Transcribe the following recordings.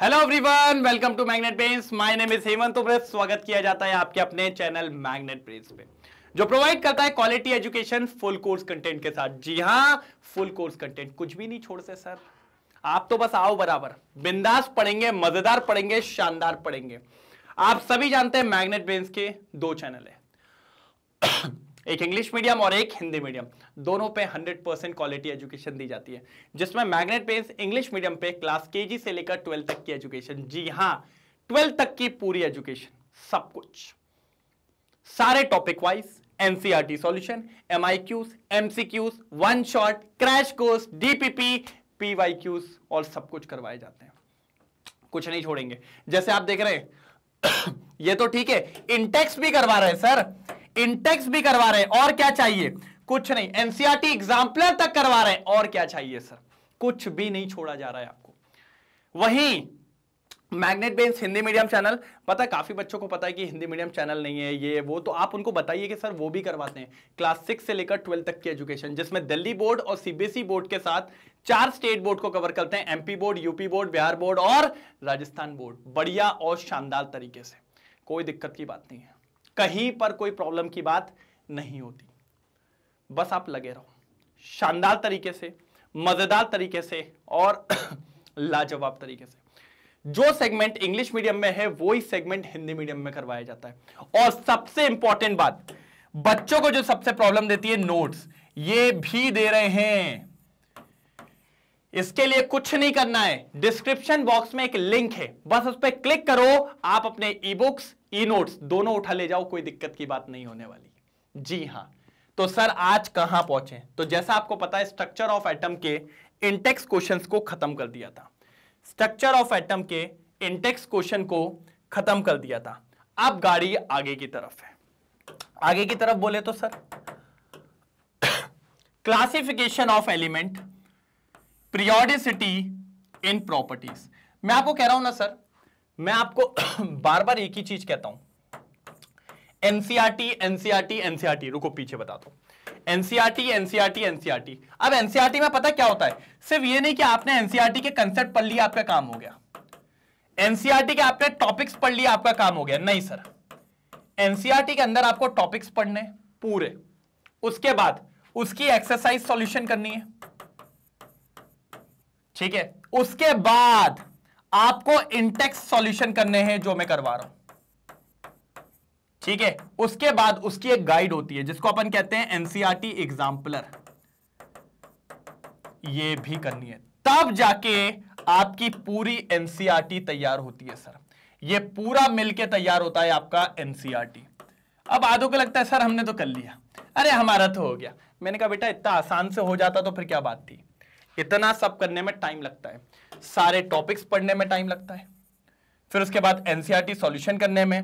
Hello everyone welcome to Magnet Brains my name is Hemant तो स्वागत किया जाता है आपके अपने चैनल मैग्नेट पेंस पे जो प्रोवाइड करता है quality education full course content के साथ जी हाँ फुल कोर्स कंटेंट कुछ भी नहीं छोड़ते सर आप तो बस आओ बराबर बिंदास पढ़ेंगे मजेदार पढ़ेंगे शानदार पढ़ेंगे आप सभी जानते हैं मैग्नेट बेन्स के दो चैनल है एक इंग्लिश मीडियम और एक हिंदी मीडियम दोनों पे 100 परसेंट क्वालिटी एजुकेशन दी जाती है जिसमें मैग्नेट पेंस इंग्लिश मीडियम पे क्लास के से लेकर ट्वेल्थ तक की एजुकेशन जी हाँ ट्वेल्थ तक की पूरी एजुकेशन सब कुछ सारे टॉपिक वाइज एनसीआरटी सॉल्यूशन एमआईक्यूज MCQs one shot crash course DPP क्यूज और सब कुछ करवाए जाते हैं कुछ नहीं छोड़ेंगे जैसे आप देख रहे हैं ये तो ठीक है इंटेक्स भी करवा रहे हैं सर इंटेक्स भी करवा रहे हैं और क्या चाहिए कुछ नहीं एनसीआरटी एग्जाम्पलर e तक करवा रहे हैं और क्या चाहिए सर कुछ भी नहीं छोड़ा जा रहा है आपको वहीं Magnet Brains Hindi medium channel पता काफ़ी बच्चों को पता है कि हिंदी मीडियम चैनल नहीं है ये वो तो आप उनको बताइए कि सर वो भी करवाते हैं क्लास सिक्स से लेकर ट्वेल्थ तक की एजुकेशन जिसमें दिल्ली बोर्ड और सीबीएसई e बोर्ड के साथ चार स्टेट बोर्ड को कवर करते हैं MP board UP board Bihar board और राजस्थान बोर्ड बढ़िया और शानदार तरीके से कोई दिक्कत की बात नहीं है कहीं पर कोई प्रॉब्लम की बात नहीं होती बस आप लगे रहो शानदार तरीके से मजेदार तरीके से और लाजवाब तरीके से जो सेगमेंट इंग्लिश मीडियम में है वो ही सेगमेंट हिंदी मीडियम में करवाया जाता है और सबसे इंपॉर्टेंट बात बच्चों को जो सबसे प्रॉब्लम देती है नोट्स ये भी दे रहे हैं इसके लिए कुछ नहीं करना है डिस्क्रिप्शन बॉक्स में एक लिंक है बस उस पर क्लिक करो आप अपने ई बुक्स ई नोट्स दोनों उठा ले जाओ कोई दिक्कत की बात नहीं होने वाली जी हाँ तो सर आज कहां पहुंचे तो जैसा आपको पता है स्ट्रक्चर ऑफ एटम के इंटेक्स क्वेश्चंस को खत्म कर दिया था स्ट्रक्चर ऑफ एटम के इंटेक्स क्वेश्चन को खत्म कर दिया था अब गाड़ी आगे की तरफ है आगे की तरफ बोले तो sir classification of element periodicity in properties मैं आपको कह रहा हूं ना सर मैं आपको बार बार एक ही चीज कहता हूं एनसीआरटी एनसीआरटी एनसीआरटी रुको पीछे बता दो एनसीआरटी एनसीआरटी एनसीआरटी अब एनसीआरटी में पता क्या होता है सिर्फ ये नहीं कि आपने एनसीआरटी के कंसेप्ट पढ़ लिया आपका काम हो गया एनसीआरटी के आपने टॉपिक्स पढ़ लिया आपका काम हो गया नहीं सर एनसीआरटी के अंदर आपको टॉपिक्स पढ़ने पूरे उसके बाद उसकी एक्सरसाइज सॉल्यूशन करनी है ठीक है उसके बाद आपको इंटेक्स सॉल्यूशन करने हैं जो मैं करवा रहा हूं ठीक है उसके बाद उसकी एक गाइड होती है जिसको अपन कहते हैं एनसीआरटी एग्जाम्पलर e ये भी करनी है तब जाके आपकी पूरी एनसीआरटी e तैयार होती है सर ये पूरा मिलके तैयार होता है आपका एनसीआरटी e अब आदो को लगता है सर हमने तो कर लिया अरे हमारा तो हो गया मैंने कहा बेटा इतना आसान से हो जाता तो फिर क्या बात थी इतना सब करने में टाइम लगता है सारे टॉपिक्स पढ़ने में टाइम लगता है फिर उसके बाद एनसीआरटी सॉल्यूशन e करने में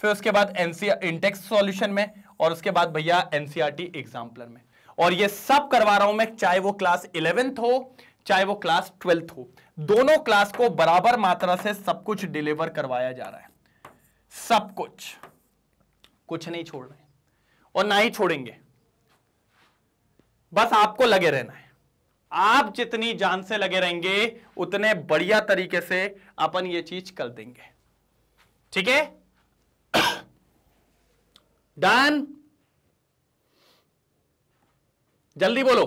फिर उसके बाद एनसीआर इंटेक्स सॉल्यूशन में और उसके बाद भैया एनसीआरटी एग्जाम्पलर e में और ये सब करवा रहा हूं मैं चाहे वो क्लास इलेवेंथ हो चाहे वो क्लास ट्वेल्थ हो दोनों क्लास को बराबर मात्रा से सब कुछ डिलीवर करवाया जा रहा है सब कुछ कुछ नहीं छोड़ रहे और ना ही छोड़ेंगे बस आपको लगे रहना है आप जितनी जान से लगे रहेंगे उतने बढ़िया तरीके से अपन ये चीज कर देंगे ठीक है डन जल्दी बोलो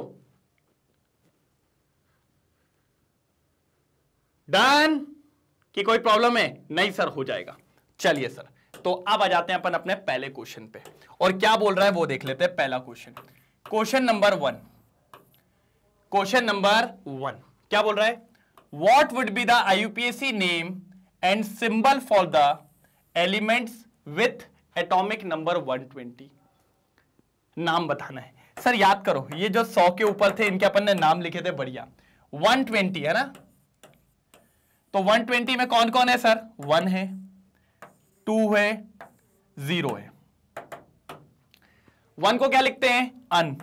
डन कि कोई प्रॉब्लम है नहीं सर हो जाएगा चलिए सर तो अब आ जाते हैं अपन अपने पहले क्वेश्चन पे और क्या बोल रहा है वो देख लेते हैं पहला question question number one question number one क्या बोल रहा है what would be the IUPAC name and symbol for the elements with atomic number 120 नाम बताना है सर याद करो ये जो 100 के ऊपर थे इनके अपन ने नाम लिखे थे बढ़िया 120 है ना तो 120 में कौन कौन है सर वन है टू है जीरो है वन को क्या लिखते हैं अन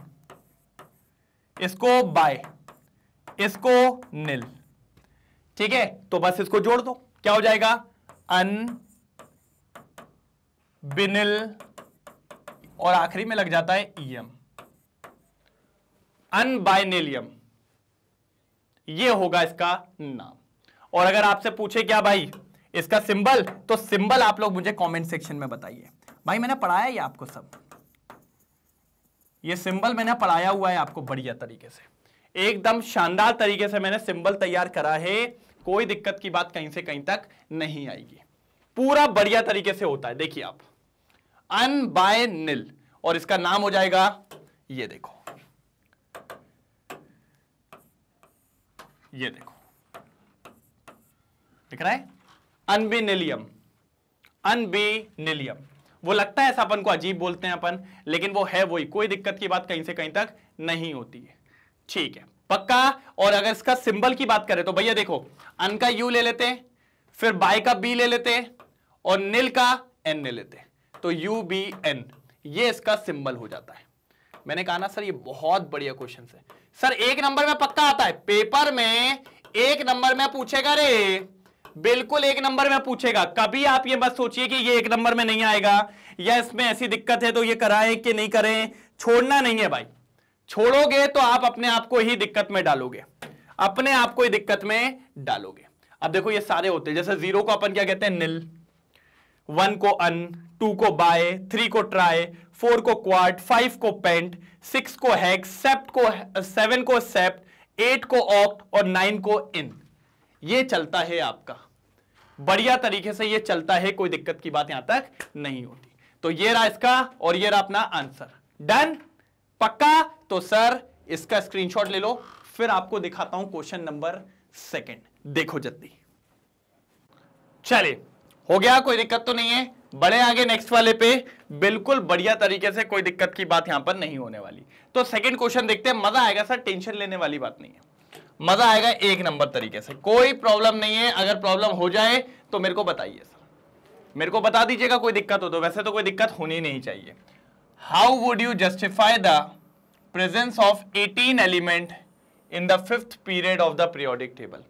इसको बाय इसको निल ठीक है तो बस इसको जोड़ दो क्या हो जाएगा अन बिनिल और आखिरी में लग जाता है ईएम अनबाइनेलियम ये होगा इसका नाम और अगर आपसे पूछे क्या भाई इसका सिंबल तो सिंबल आप लोग मुझे कमेंट सेक्शन में बताइए भाई मैंने पढ़ाया ही आपको सब ये सिंबल मैंने पढ़ाया हुआ है आपको बढ़िया तरीके से एकदम शानदार तरीके से मैंने सिंबल तैयार करा है कोई दिक्कत की बात कहीं से कहीं तक नहीं आएगी पूरा बढ़िया तरीके से होता है देखिए आप अन बाय निल और इसका नाम हो जाएगा ये देखो ये देखो दिख रहा है अनबी निलियम वो लगता है ऐसा अपन को अजीब बोलते हैं अपन लेकिन वो है वही कोई दिक्कत की बात कहीं से कहीं तक नहीं होती है ठीक है पक्का और अगर इसका सिंबल की बात करें तो भैया देखो अन का यू ले लेते हैं फिर बाय का बी ले लेते हैं और नील का एन ले लेते हैं तो यू बी एन ये इसका सिंबल हो जाता है मैंने कहा ना सर ये बहुत बढ़िया क्वेश्चन है सर एक नंबर में पक्का आता है पेपर में एक नंबर में पूछेगा रे बिल्कुल एक नंबर में पूछेगा कभी आप ये मत सोचिए कि ये एक नंबर में नहीं आएगा या इसमें ऐसी दिक्कत है तो ये कराएं कि नहीं करें छोड़ना नहीं है भाई छोड़ोगे तो आप अपने आप को ही दिक्कत में डालोगे अपने आप को ही दिक्कत में डालोगे अब देखो ये सारे होते हैं जैसे जीरो को अपन क्या कहते हैं निल वन को अन टू को बाय थ्री को ट्राई फोर को क्वार्ट फाइव को पेंट सिक्स को हैक सेप्ट को सेवन को सेप्ट एट को ऑक्ट और नाइन को इन ये चलता है आपका बढ़िया तरीके से ये चलता है कोई दिक्कत की बात यहां तक नहीं होती तो ये रहा इसका और ये रहा अपना आंसर डन पक्का तो सर इसका स्क्रीनशॉट ले लो फिर आपको दिखाता हूं क्वेश्चन नंबर सेकंड देखो जल्दी चले हो गया कोई दिक्कत तो नहीं है बड़े आगे नेक्स्ट वाले पे बिल्कुल बढ़िया तरीके से कोई दिक्कत की बात यहां पर नहीं होने वाली तो सेकंड क्वेश्चन देखते हैं मजा आएगा सर टेंशन लेने वाली बात नहीं है मजा आएगा एक नंबर तरीके से कोई प्रॉब्लम नहीं है अगर प्रॉब्लम हो जाए तो मेरे को बताइए सर मेरे को बता दीजिएगा कोई दिक्कत हो तो वैसे तो कोई दिक्कत होनी नहीं चाहिए how would you justify the presence of 18 element in the fifth period of the periodic table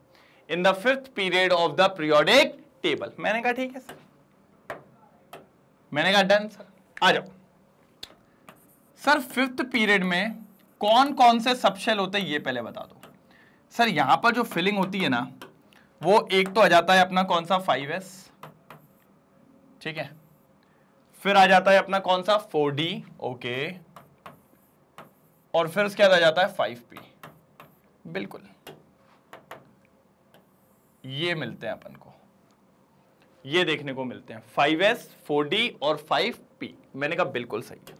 in the fifth period of the periodic table मैंने कहा ठीक है सर मैंने कहा डन सर आ जाओ सर फिफ्थ पीरियड में कौन कौन से सबशेल होते हैं ये पहले बता दो सर यहां पर जो फिलिंग होती है ना वो एक तो आ जाता है अपना कौन सा फाइव एस ठीक है फिर आ जाता है अपना कौन सा फोर डी ओके और फिर उसके बाद आ जाता है फाइव पी बिल्कुल ये मिलते हैं अपन को ये देखने को मिलते हैं फाइव एस फोर डी और फाइव पी मैंने कहा बिल्कुल सही है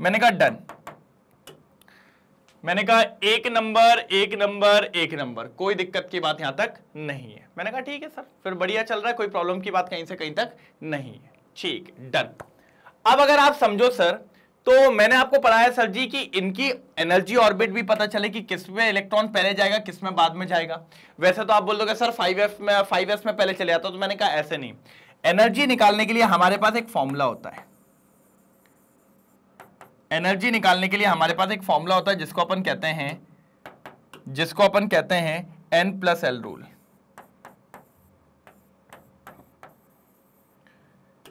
मैंने कहा डन मैंने कहा एक नंबर एक नंबर एक नंबर कोई दिक्कत की बात यहां तक नहीं है मैंने कहा ठीक है सर फिर बढ़िया चल रहा है कोई प्रॉब्लम की बात कहीं से कहीं तक नहीं है ठीक डन अब अगर आप समझो सर तो मैंने आपको पढ़ाया सर जी कि इनकी एनर्जी ऑर्बिट भी पता चले कि किसमें इलेक्ट्रॉन पहले जाएगा किस में बाद में जाएगा वैसे तो आप बोल दोगे सर फाइव एफ में फाइव एस में पहले चले जाता तो मैंने कहा ऐसे नहीं एनर्जी निकालने के लिए हमारे पास एक फॉर्मूला होता है एनर्जी निकालने के लिए हमारे पास एक फॉर्मूला होता है जिसको अपन कहते हैं जिसको अपन कहते हैं एन प्लस एल रूल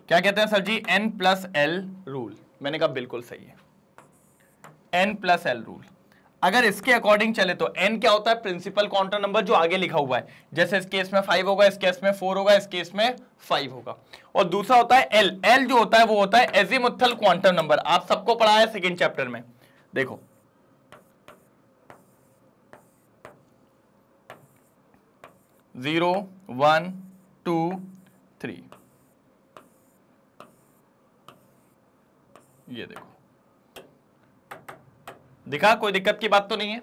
क्या कहते हैं sir ji N plus L rule मैंने कहा बिल्कुल सही है एन प्लस एल रूल अगर इसके अकॉर्डिंग चले तो एन क्या होता है प्रिंसिपल काउंटर नंबर जो आगे लिखा हुआ है जैसे इस केस में फाइव होगा इस केस में फोर होगा इस केस में फाइव होगा और दूसरा होता है एल एल जो होता है वो होता है एजिमुथल क्वांटम नंबर आप सबको पढ़ा है सेकेंड चैप्टर में देखो जीरो वन टू थ्री ये देखो दिखा कोई दिक्कत की बात तो नहीं है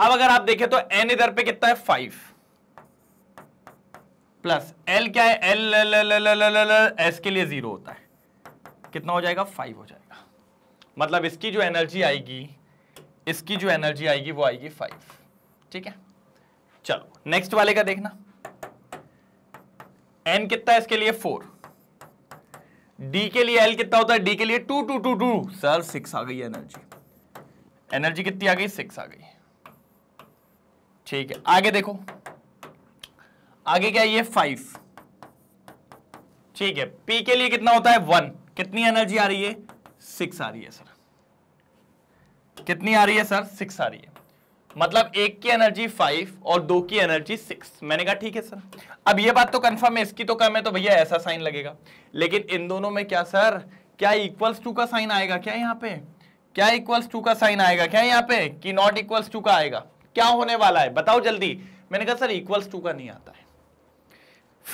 अब अगर आप देखें तो एन इधर पे कितना है फाइव प्लस एल क्या है L L L L L L S के लिए जीरो होता है कितना हो जाएगा फाइव हो जाएगा मतलब इसकी जो एनर्जी आएगी इसकी जो एनर्जी आएगी वो आएगी फाइव ठीक है चलो नेक्स्ट वाले का देखना एन कितना है इसके लिए फोर डी के लिए एल कितना होता है डी के लिए two two two two sir six आ गई एनर्जी एनर्जी कितनी आ गई सिक्स आ गई ठीक है आगे देखो आगे क्या ये फाइव ठीक है पी के लिए कितना होता है वन कितनी एनर्जी आ रही है सिक्स आ रही है सर कितनी आ रही है सर सिक्स आ रही है मतलब एक की एनर्जी फाइव और दो की एनर्जी सिक्स मैंने कहा ठीक है सर अब ये बात तो कंफर्म है इसकी तो कम है तो भैया ऐसा साइन लगेगा लेकिन इन दोनों में क्या सर क्या इक्वल्स टू का साइन आएगा क्या यहाँ पे क्या इक्वल्स टू का साइन आएगा क्या यहाँ पे कि नॉट इक्वल्स टू का आएगा क्या होने वाला है बताओ जल्दी मैंने कहा सर इक्वल्स टू का नहीं आता है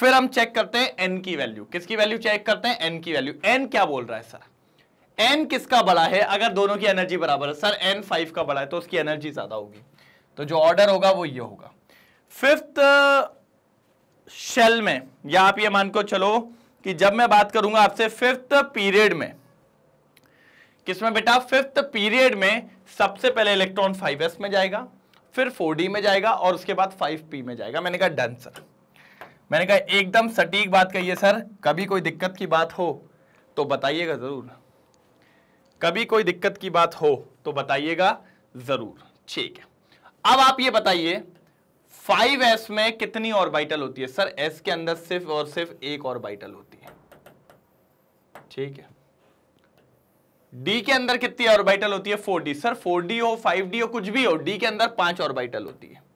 फिर हम चेक करते हैं एन की वैल्यू किसकी वैल्यू चेक करते हैं एन की वैल्यू एन क्या बोल रहा है सर एन किसका बड़ा है अगर दोनों की एनर्जी बराबर है सर एन फाइव का बड़ा है तो उसकी एनर्जी ज्यादा होगी तो जो ऑर्डर होगा वो ये होगा फिफ्थ शेल में या आप ये मान को चलो कि जब मैं बात करूंगा आपसे फिफ्थ पीरियड में किसमें बेटा फिफ्थ पीरियड में सबसे पहले इलेक्ट्रॉन 5s में जाएगा फिर 4d में जाएगा और उसके बाद 5p में जाएगा मैंने कहा डन सर मैंने कहा एकदम सटीक बात कही सर कभी कोई दिक्कत की बात हो तो बताइएगा ज़रूर कभी कोई दिक्कत की बात हो तो बताइएगा ज़रूर ठीक है अब आप ये बताइए 5s में कितनी और बाइटल होती है सर s के अंदर सिर्फ और सिर्फ एक और बाइटल होती है ठीक है डी के अंदर कितनी ऑर्बिटल होती है four D sir four D हो फाइव डी हो कुछ भी हो डी के अंदर पांच ऑर्बिटल होती है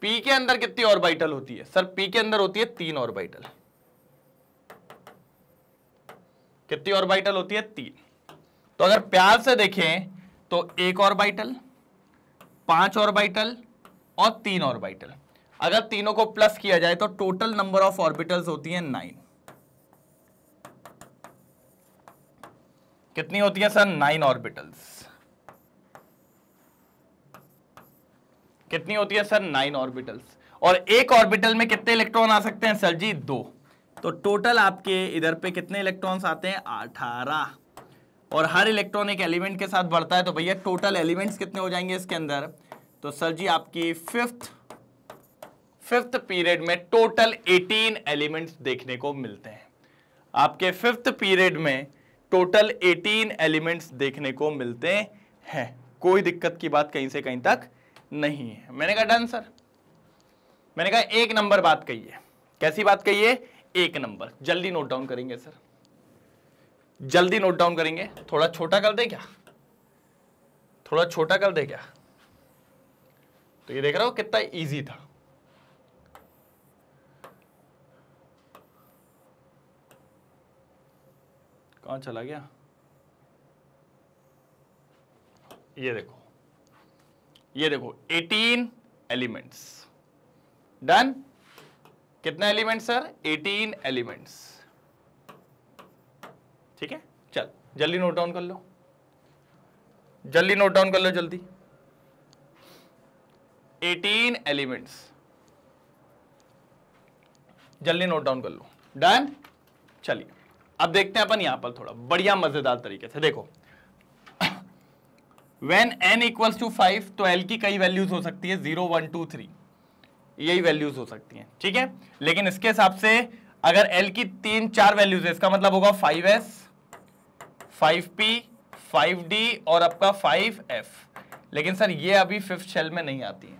पी के अंदर कितनी ऑर्बिटल होती है सर पी के अंदर होती है तीन ऑर्बिटल कितनी ऑर्बिटल होती है तीन तो अगर प्यार से देखें तो एक ऑर्बिटल पांच ऑर्बिटल और तीन ऑर्बिटल अगर तीनों को प्लस किया जाए तो टोटल नंबर ऑफ ऑर्बिटल्स होती है नाइन कितनी होती है सर नाइन ऑर्बिटल्स कितनी होती है सर नाइन ऑर्बिटल्स और एक ऑर्बिटल में कितने इलेक्ट्रॉन आ सकते हैं सर जी दो तो टोटल आपके इधर पे कितने इलेक्ट्रॉन्स आते हैं अठारह और हर इलेक्ट्रॉन एक एलिमेंट के साथ बढ़ता है तो भैया टोटल एलिमेंट्स कितने हो जाएंगे इसके अंदर तो सर जी आपकी फिफ्थ फिफ्थ पीरियड में टोटल 18 एलिमेंट्स देखने को मिलते हैं आपके फिफ्थ पीरियड में टोटल 18 एलिमेंट्स देखने को मिलते हैं कोई दिक्कत की बात कहीं से कहीं तक नहीं है मैंने कहा डन सर मैंने कहा एक नंबर बात कही है कैसी बात कही है एक नंबर जल्दी नोट डाउन करेंगे सर जल्दी नोट डाउन करेंगे थोड़ा छोटा कर दे क्या थोड़ा छोटा कर दे क्या तो ये देख रहा हो कितना इजी था कहाँ चला गया ये देखो ये देखो 18 एलिमेंट्स डन कितना एलिमेंट सर 18 एलिमेंट्स ठीक है चल जल्दी नोट डाउन कर लो जल्दी नोट डाउन कर लो जल्दी 18 एलिमेंट्स जल्दी नोट डाउन कर लो डन चलिए अब देखते हैं अपन यहां पर थोड़ा बढ़िया मजेदार तरीके से देखो when N equals to five तो एल की कई वैल्यूज हो सकती है जीरो वन टू थ्री यही वैल्यूज हो सकती हैं ठीक है लेकिन इसके हिसाब से अगर एल की तीन चार वैल्यूज है इसका मतलब होगा five S five P five D और आपका फाइव एफ लेकिन सर ये अभी फिफ्थ शेल में नहीं आती है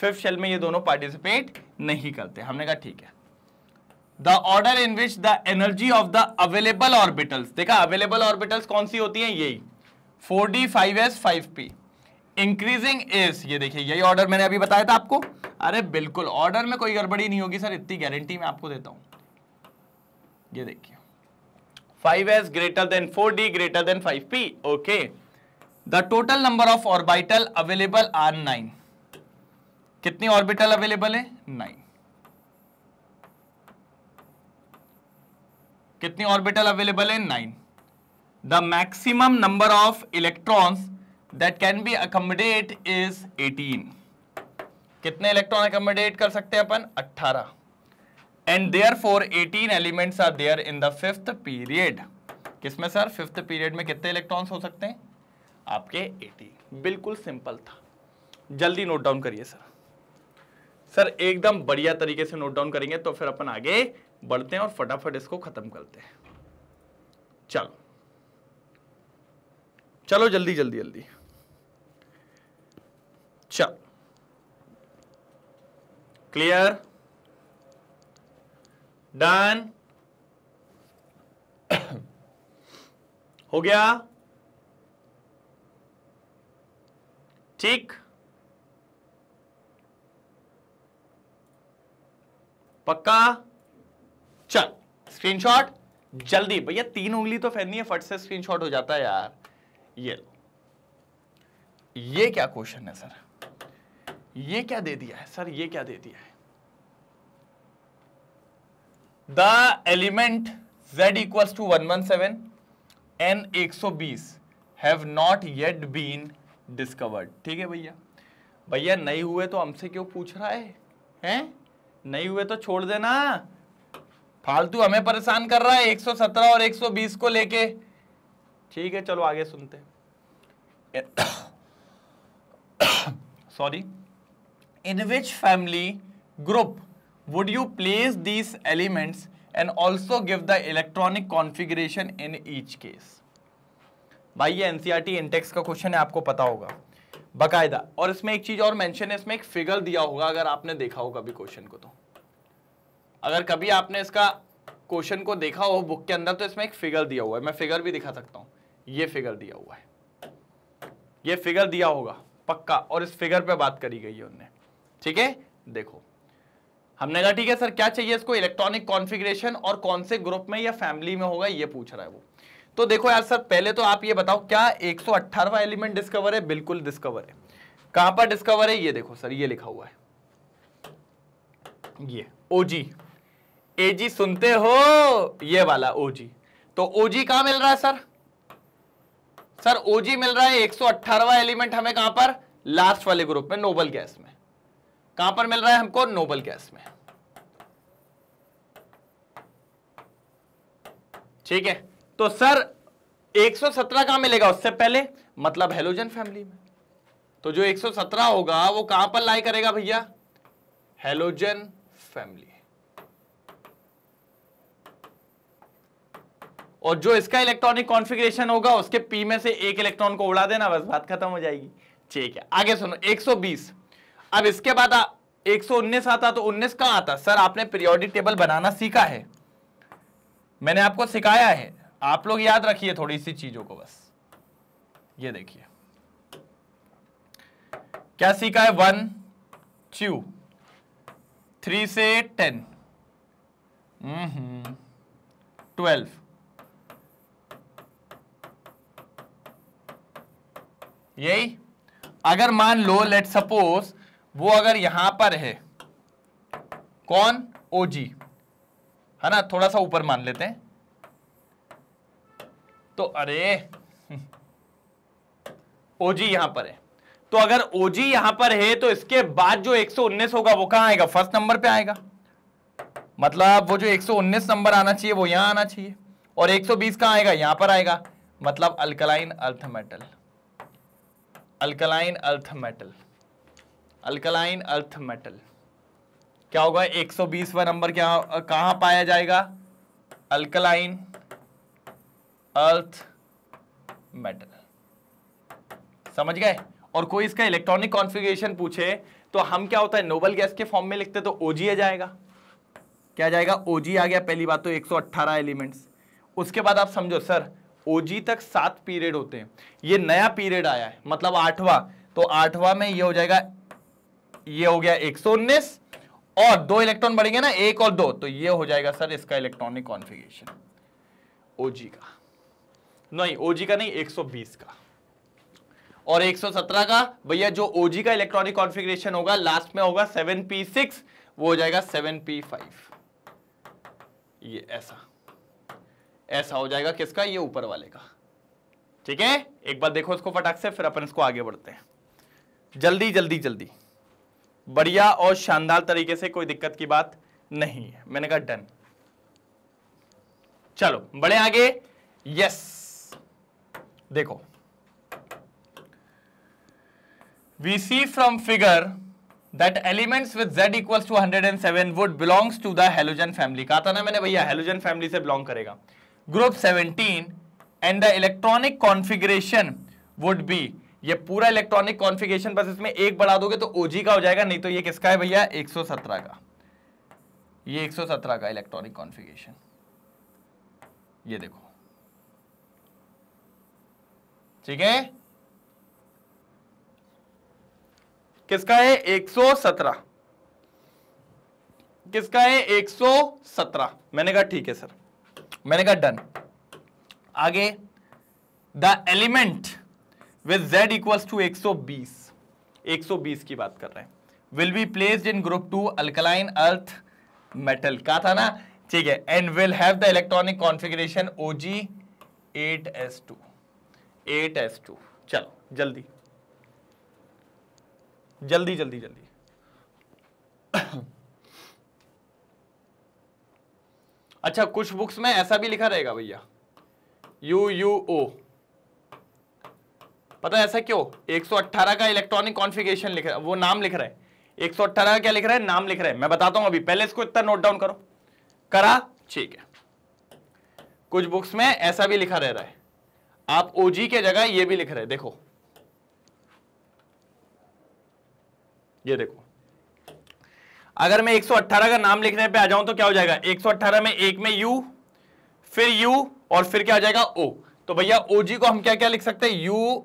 फिफ्थ शेल में ये दोनों पार्टिसिपेट नहीं करते हमने कहा ठीक है the order in which the energy of the available orbitals देखा अवेलेबल ऑर्बिटल्स कौन सी होती है यही four D five S five P increasing S ये देखिए यही ऑर्डर मैंने अभी बताया था आपको अरे बिल्कुल ऑर्डर में कोई गड़बड़ी नहीं होगी सर इतनी गारंटी मैं आपको देता हूं ये देखिए five S greater than four D greater than five P okay the total number of orbital available are nine कितनी ऑर्बिटल अवेलेबल है नाइन कितनी ऑर्बिटल अवेलेबल है nine the maximum number of electrons that can be accommodate is 18 कितने electron accommodate कर सकते हैं अपन 18 and there four eighteen elements are there in the fifth period किसमें सर फिफ्थ पीरियड में कितने इलेक्ट्रॉन्स हो सकते हैं आपके 18 बिल्कुल सिंपल था जल्दी नोट डाउन करिए सर सर एकदम बढ़िया तरीके से नोट डाउन करेंगे तो फिर अपन आगे बढ़ते हैं और फटाफट इसको खत्म करते हैं चलो चलो जल्दी जल्दी जल्दी चल क्लियर डन हो गया ठीक पक्का चल स्क्रीनशॉट जल्दी भैया तीन उंगली तो फैलनी है फट से स्क्रीनशॉट हो जाता है यार ये ये क्या क्वेश्चन है सर ये क्या दे दिया है सर ये क्या दे दिया है the element z equals to one one seven and एक सौ बीस have not yet been discovered ठीक है भैया भैया नहीं हुए तो हमसे क्यों पूछ रहा है हैं नहीं हुए तो छोड़ देना फालतू हमें परेशान कर रहा है 117 और 120 को लेके ठीक है चलो आगे सुनते sorry in which family group would you place these elements and also give the electronic configuration in each case भाई ये NCERT इंटेक्स का क्वेश्चन है आपको पता होगा बकायदा और इसमें एक चीज और मेंशन है इसमें एक फिगर दिया होगा अगर आपने देखा होगा अभी क्वेश्चन को तो अगर कभी आपने इसका क्वेश्चन को देखा हो बुक के अंदर तो इसमें एक फिगर दिया हुआ है मैं फिगर भी दिखा सकता हूँ ये फिगर दिया हुआ है ये फिगर दिया होगा पक्का और इस फिगर पे बात करी गई है उनने ठीक है देखो हमने कहा ठीक है सर क्या चाहिए इसको इलेक्ट्रॉनिक कॉन्फ़िगरेशन और कौन से ग्रुप में या फैमिली में होगा ये पूछ रहा है वो तो देखो यार सर पहले तो आप ये बताओ क्या एक एलिमेंट डिस्कवर है बिल्कुल डिस्कवर है कहां पर डिस्कवर है ये देखो सर ये लिखा हुआ है ये ओ ए जी सुनते हो ये वाला ओ जी तो ओ जी कहां मिल रहा है सर सर ओ जी मिल रहा है एक एलिमेंट हमें कहां पर लास्ट वाले ग्रुप में नोबल गैस में कहां पर मिल रहा है हमको नोबल गैस में ठीक है तो सर 117 कहां मिलेगा उससे पहले मतलब हेलोजन फैमिली में तो जो 117 होगा वो कहां पर लाई करेगा भैया हेलोजन फैमिली और जो इसका इलेक्ट्रॉनिक कॉन्फ़िगरेशन होगा उसके पी में से एक इलेक्ट्रॉन को उड़ा देना बस बात खत्म हो जाएगी ठीक है आगे सुनो 120 अब इसके बाद आ, 119 आता तो 19 कहां आता सर आपने पीरियोडिक टेबल बनाना सीखा है मैंने आपको सिखाया है आप लोग याद रखिए थोड़ी सी चीजों को बस ये देखिए क्या सीखा है वन च्यू थ्री से टेन हम्म, हम्म, ट्वेल्व यही अगर मान लो लेट सपोज वो अगर यहां पर है कौन ओ जी है ना थोड़ा सा ऊपर मान लेते हैं तो अरे ओ जी यहां पर है तो अगर ओ जी यहां पर है तो इसके बाद जो 119 होगा वो कहां आएगा फर्स्ट नंबर पे आएगा मतलब वो जो 119 नंबर आना चाहिए वो यहां आना चाहिए और 120 कहां आएगा यहां पर आएगा मतलब alkaline earth metal alkaline earth metal alkaline earth metal क्या होगा 120वां नंबर क्या कहां पाया जाएगा अल्कलाइन अर्थ मेटल समझ गए और कोई इसका इलेक्ट्रॉनिक कॉन्फ़िगरेशन पूछे तो हम क्या होता है नोबल गैस के फॉर्म में लिखते तो ओजी आ जाएगा क्या जाएगा ओजी आ गया पहली बात तो 118 एलिमेंट्स उसके बाद आप समझो सर ओजी तक सात पीरियड होते हैं ये नया पीरियड आया है मतलब आठवां तो आठवां में ये हो जाएगा ये हो गया एक और दो इलेक्ट्रॉन बढ़ेंगे ना एक और दो तो ये हो जाएगा सर इसका इलेक्ट्रॉनिक कॉन्फ़िगरेशन ओजी का नहीं ओजी का नहीं 120 का और 117 का भैया जो ओजी का इलेक्ट्रॉनिक कॉन्फ़िगरेशन होगा लास्ट में होगा 7p6 वो हो जाएगा 7p5 ये ऐसा ऐसा हो जाएगा किसका ये ऊपर वाले का ठीक है एक बार देखो इसको फटाक से फिर अपन इसको आगे बढ़ते हैं जल्दी जल्दी जल्दी बढ़िया और शानदार तरीके से कोई दिक्कत की बात नहीं है मैंने कहा डन चलो बड़े आगे यस देखो from figure that elements with Z with two hundred and seven would belongs to the halogen family कहा था ना मैंने भैया हेलोजन फैमिली से बिलोंग करेगा group 17 and the electronic configuration would be ये पूरा इलेक्ट्रॉनिक कॉन्फिगरेशन बस इसमें एक बढ़ा दोगे तो ओजी का हो जाएगा नहीं तो ये किसका है भैया 117 का ये 117 का इलेक्ट्रॉनिक कॉन्फिगरेशन ये देखो ठीक है किसका है 117 किसका है 117 मैंने कहा ठीक है सर मैंने कहा डन आगे the element with Z equals to 120 120 की बात कर रहे हैं will be placed in group two alkaline earth metal कहा था ना ठीक है and will have the electronic configuration O G eight S two eight S two चलो जल्दी जल्दी जल्दी जल्दी अच्छा कुछ बुक्स में ऐसा भी लिखा रहेगा भैया यू यू ओ पता है ऐसा क्यों 118 का इलेक्ट्रॉनिक कॉन्फ़िगरेशन लिख रहा है वो नाम लिख रहा है 118 का क्या लिख रहा है नाम लिख रहा है मैं बताता हूं अभी पहले इसको इतना नोट डाउन करो करा ठीक है कुछ बुक्स में ऐसा भी लिखा रह रहा है आप ओजी के जगह ये भी लिख रहे हैं देखो ये देखो अगर मैं 118 का नाम लिखने पे आ जाऊं तो क्या हो जाएगा 118 में एक में U फिर U और फिर क्या आ जाएगा O तो भैया OG को हम क्या क्या लिख सकते हैं U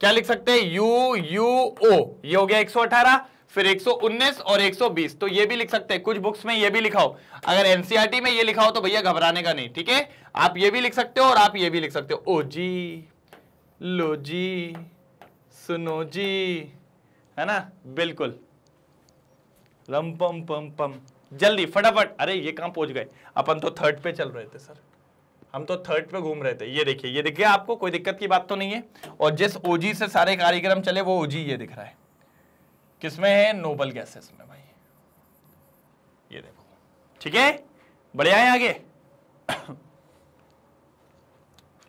क्या लिख सकते हैं U U O ये हो गया 118 फिर 119 और 120 तो ये भी लिख सकते हैं कुछ बुक्स में ये भी लिखा हो अगर NCRT e में ये लिखा हो तो भैया घबराने का नहीं ठीक है आप ये भी लिख सकते हो और आप ये भी लिख सकते हो ओ जी लो जी सुनो जी है ना बिल्कुल रम पम पम पम जल्दी फटाफट अरे ये कहां पहुंच गए अपन तो थर्ड पे चल रहे थे सर हम तो थर्ड पे घूम रहे थे ये देखिए ये देखिए आपको कोई दिक्कत की बात तो नहीं है और जिस ओजी से सारे कार्यक्रम चले वो ओजी ये दिख रहा है किसमें है नोबल गैसेस में भाई ये देखो ठीक है बढ़िया है आगे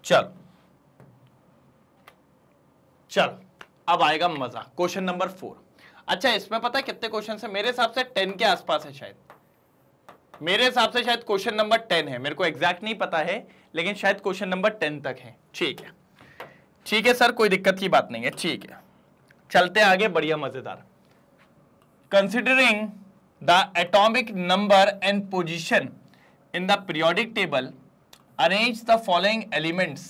चल चल अब आएगा मजा क्वेश्चन नंबर फोर अच्छा इसमें पता है कितने क्वेश्चन है मेरे हिसाब से टेन के आसपास है शायद मेरे हिसाब से शायद क्वेश्चन नंबर टेन है मेरे को एग्जैक्ट नहीं पता है लेकिन शायद क्वेश्चन नंबर टेन तक है ठीक है ठीक है सर कोई दिक्कत की बात नहीं है ठीक है चलते आगे बढ़िया मजेदार considering the atomic number and position in the periodic table arrange the following elements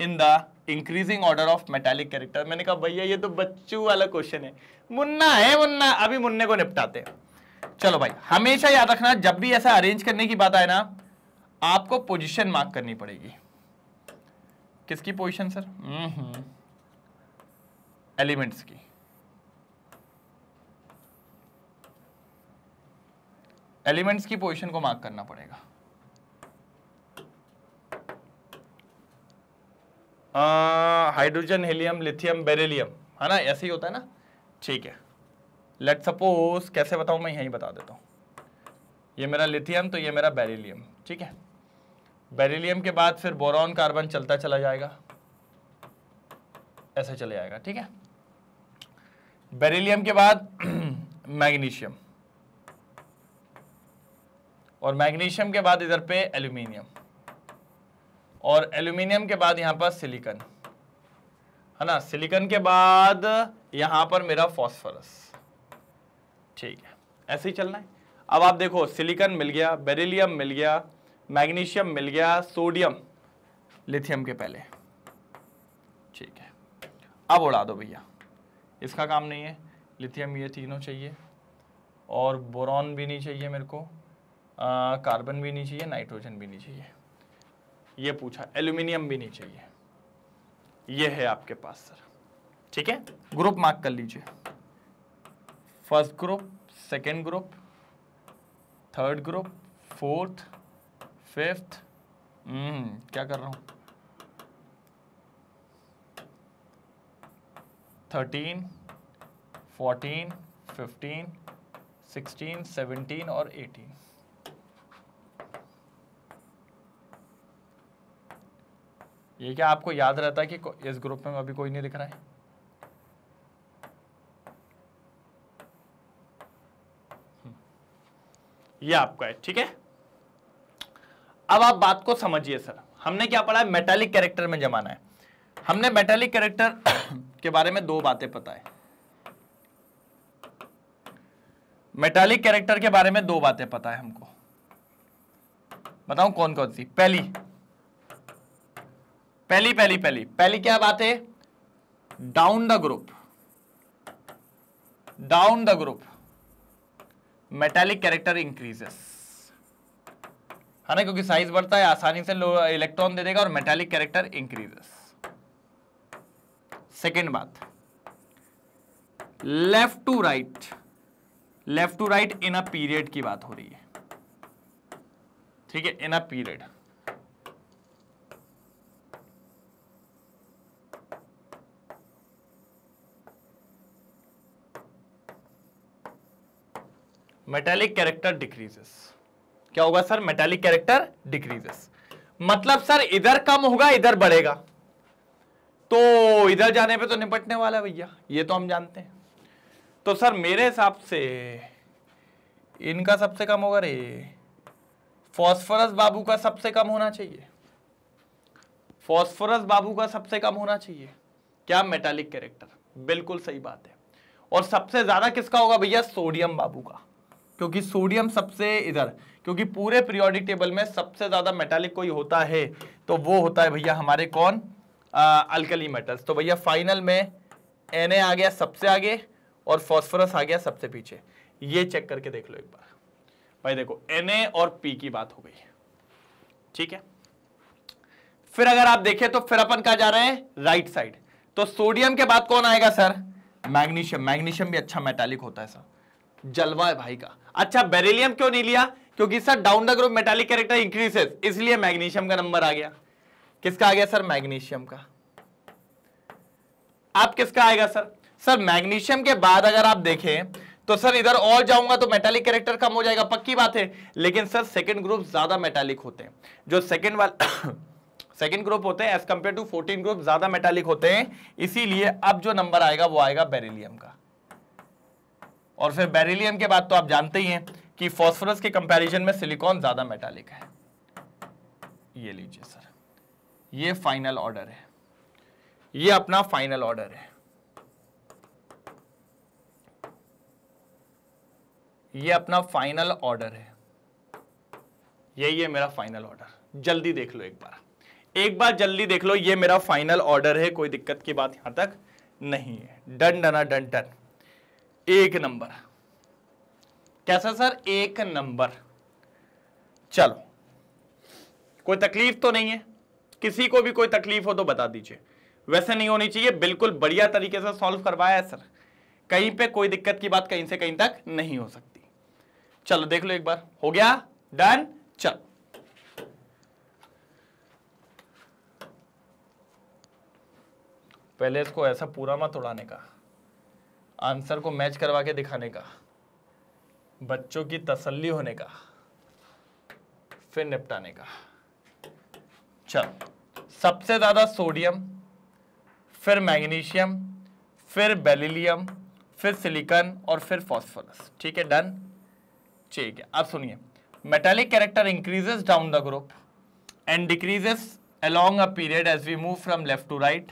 in the increasing order of metallic character मैंने कहा भैया ये तो बच्चू वाला क्वेश्चन है मुन्ना है मुन्ना अभी मुन्ने को निपटाते हैं चलो भाई हमेशा याद रखना जब भी ऐसा अरेंज करने की बात आए ना आपको पोजिशन मार्क करनी पड़ेगी किसकी पोजिशन सर एलिमेंट्स की एलिमेंट्स की पोजीशन को मार्क करना पड़ेगा हाइड्रोजन हेलियम लिथियम बेरेलियम है ना ऐसे ही होता है ना ठीक है लेट सपोज कैसे बताऊँ मैं यहीं बता देता हूँ ये मेरा लिथियम तो ये मेरा बेरेलियम ठीक है बेरेलियम के बाद फिर बोरॉन कार्बन चलता चला जाएगा ऐसे चले जाएगा ठीक है बेरेलियम के बाद मैग्नीशियम और मैग्नीशियम के बाद इधर पे एल्यूमिनियम और एल्यूमिनियम के बाद यहाँ पर सिलिकन है ना सिलिकन के बाद यहाँ पर मेरा फॉस्फरस ठीक है ऐसे ही चलना है अब आप देखो सिलिकन मिल गया बेरिलियम मिल गया मैग्नीशियम मिल गया सोडियम लिथियम के पहले ठीक है अब उड़ा दो भैया इसका काम नहीं है लिथियम ये तीनों चाहिए और बोरॉन भी नहीं चाहिए मेरे को आ, कार्बन भी नहीं चाहिए नाइट्रोजन भी नहीं चाहिए ये पूछा एल्यूमिनियम भी नहीं चाहिए ये है आपके पास सर ठीक है ग्रुप मार्क कर लीजिए first group second group third group fourth fifth hmm, क्या कर रहा हूं thirteen fourteen fifteen sixteen seventeen और एटीन ये क्या आपको याद रहता है कि इस ग्रुप में अभी कोई नहीं दिख रहा है हम्म। ये आपका है ठीक है अब आप बात को समझिए सर हमने क्या पढ़ा है मेटालिक कैरेक्टर में जमाना है हमने मेटालिक कैरेक्टर के बारे में दो बातें पता है मेटालिक कैरेक्टर के बारे में दो बातें पता है हमको बताऊं कौन कौन सी पहली पहली पहली पहली पहली क्या बात है down the group down the group metallic character increases है ना क्योंकि साइज बढ़ता है आसानी से इलेक्ट्रॉन दे देगा और मेटेलिक कैरेक्टर इंक्रीजेस सेकेंड बात left to right left to right in a period की बात हो रही है ठीक है in a period metallic character decreases क्या होगा सर मेटेलिक कैरेक्टर डिक्रीजेस मतलब सर इधर कम होगा इधर बढ़ेगा तो इधर जाने पे तो निपटने वाला है भैया ये तो हम जानते हैं तो सर मेरे हिसाब से इनका सबसे कम होगा रे फॉस्फोरस बाबू का सबसे कम होना चाहिए फॉस्फोरस बाबू का सबसे कम होना चाहिए क्या मेटालिक कैरेक्टर बिल्कुल सही बात है और सबसे ज्यादा किसका होगा भैया सोडियम बाबू का क्योंकि सोडियम सबसे इधर क्योंकि पूरे पीरियोडिक टेबल में सबसे ज़्यादा मेटालिक कोई होता है तो वो होता है भैया हमारे कौन अल्कली मेटल्स तो भैया फाइनल में एन आ गया सबसे आगे और फॉस्फोरस आ गया सबसे पीछे ये चेक करके देख लो एक बार भाई देखो एन और पी की बात हो गई ठीक है फिर अगर आप देखें तो फिर अपन कहा जा रहे हैं राइट साइड तो सोडियम के बाद कौन आएगा सर मैग्नीशियम मैग्नीशियम भी अच्छा मेटालिक होता है सर जलवा है भाई का अच्छा बेरिलियम क्यों नहीं लिया क्योंकि sir down the group metallic character increases इसलिए मैग्नीशियम का नंबर आ गया किसका आ गया सर मैग्नीशियम का आप किसका आएगा सर सर मैग्नीशियम के बाद अगर आप देखें तो सर इधर और जाऊंगा तो मेटालिक कैरेक्टर कम हो जाएगा पक्की बात है लेकिन सर सेकंड ग्रुप ज्यादा मेटालिक होते हैं जो सेकंड वाले सेकंड ग्रुप होते हैं as compare to fourteen group ज्यादा मेटालिक होते हैं इसीलिए अब जो नंबर आएगा वो आएगा बेरिलियम का और फिर बेरिलियम के बाद तो आप जानते ही हैं कि फॉस्फोरस के कंपैरिजन में सिलिकॉन ज्यादा मेटालिक है ये लीजिए सर ये फाइनल ऑर्डर है ये अपना फाइनल ऑर्डर है ये अपना फाइनल ऑर्डर है यही है मेरा फाइनल ऑर्डर जल्दी देख लो एक बार एक बार जल्दी देख लो ये मेरा फाइनल ऑर्डर है कोई दिक्कत की बात यहां तक नहीं है डन डना डन डन एक नंबर कैसा सर एक नंबर चलो कोई तकलीफ तो नहीं है किसी को भी कोई तकलीफ हो तो बता दीजिए वैसे नहीं होनी चाहिए बिल्कुल बढ़िया तरीके से सॉल्व करवाया है सर कहीं पे कोई दिक्कत की बात कहीं से कहीं तक नहीं हो सकती चलो देख लो एक बार हो गया डन चलो पहले इसको ऐसा पूरा मत उड़ाने का आंसर को मैच करवा के दिखाने का बच्चों की तसल्ली होने का फिर निपटाने का चल सबसे ज़्यादा सोडियम फिर मैग्नीशियम फिर बेलिलियम फिर सिलिकन और फिर फॉस्फोरस ठीक है डन ठीक है अब सुनिए metallic character increases down the group and decreases along a period as we move from left to right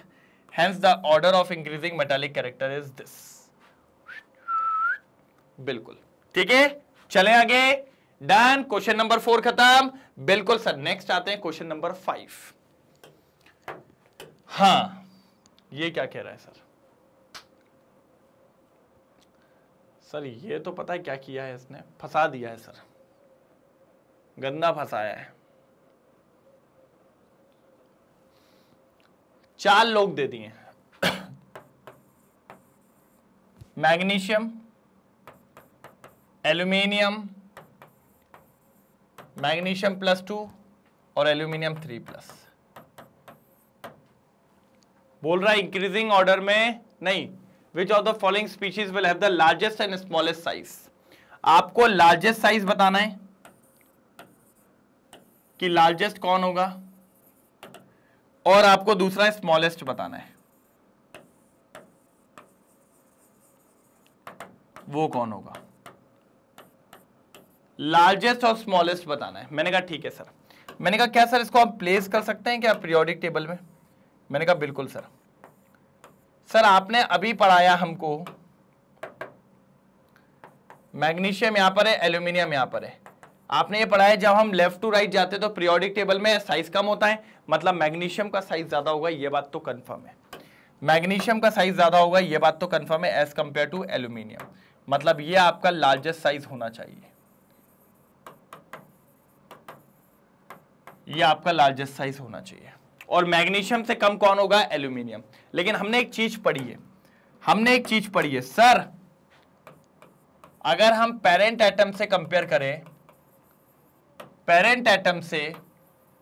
Hence, the order of increasing metallic character is this बिल्कुल ठीक है चले आगे डन क्वेश्चन नंबर फोर खत्म बिल्कुल sir next आते हैं question number five हाँ ये क्या कह रहा है सर सर ये तो पता है क्या किया है इसने फंसा दिया है सर गंदा फंसाया है चार लोग दे दिए magnesium aluminium magnesium plus two और एल्यूमिनियम थ्री प्लस बोल रहा है इंक्रीजिंग ऑर्डर में नहीं which of the following species will have the largest and smallest size आपको लार्जेस्ट साइज बताना है कि लार्जेस्ट कौन होगा और आपको दूसरा स्मॉलेस्ट बताना है वो कौन होगा लार्जेस्ट और स्मॉलेस्ट बताना है मैंने कहा ठीक है सर मैंने कहा क्या सर इसको आप प्लेस कर सकते हैं क्या पीरियोडिक टेबल में मैंने कहा बिल्कुल सर सर आपने अभी पढ़ाया हमको मैग्नीशियम यहां पर है एल्यूमिनियम यहां पर है आपने ये पढ़ाया जब हम लेफ्ट टू राइट जाते हैं तो पीरियोडिक टेबल में साइज कम होता है मतलब मैग्नीशियम का साइज ज़्यादा होगा ये बात तो कन्फर्म है मैग्नीशियम का साइज ज़्यादा होगा ये बात तो कन्फर्म है एज कंपेयर टू एल्यूमिनियम मतलब ये आपका लार्जेस्ट साइज होना चाहिए ये आपका लार्जेस्ट साइज होना चाहिए और मैग्नीशियम से कम कौन होगा एल्यूमिनियम लेकिन हमने एक चीज पढ़ी है हमने एक चीज पढ़ी है सर अगर हम पेरेंट एटम से कंपेयर करें पेरेंट एटम से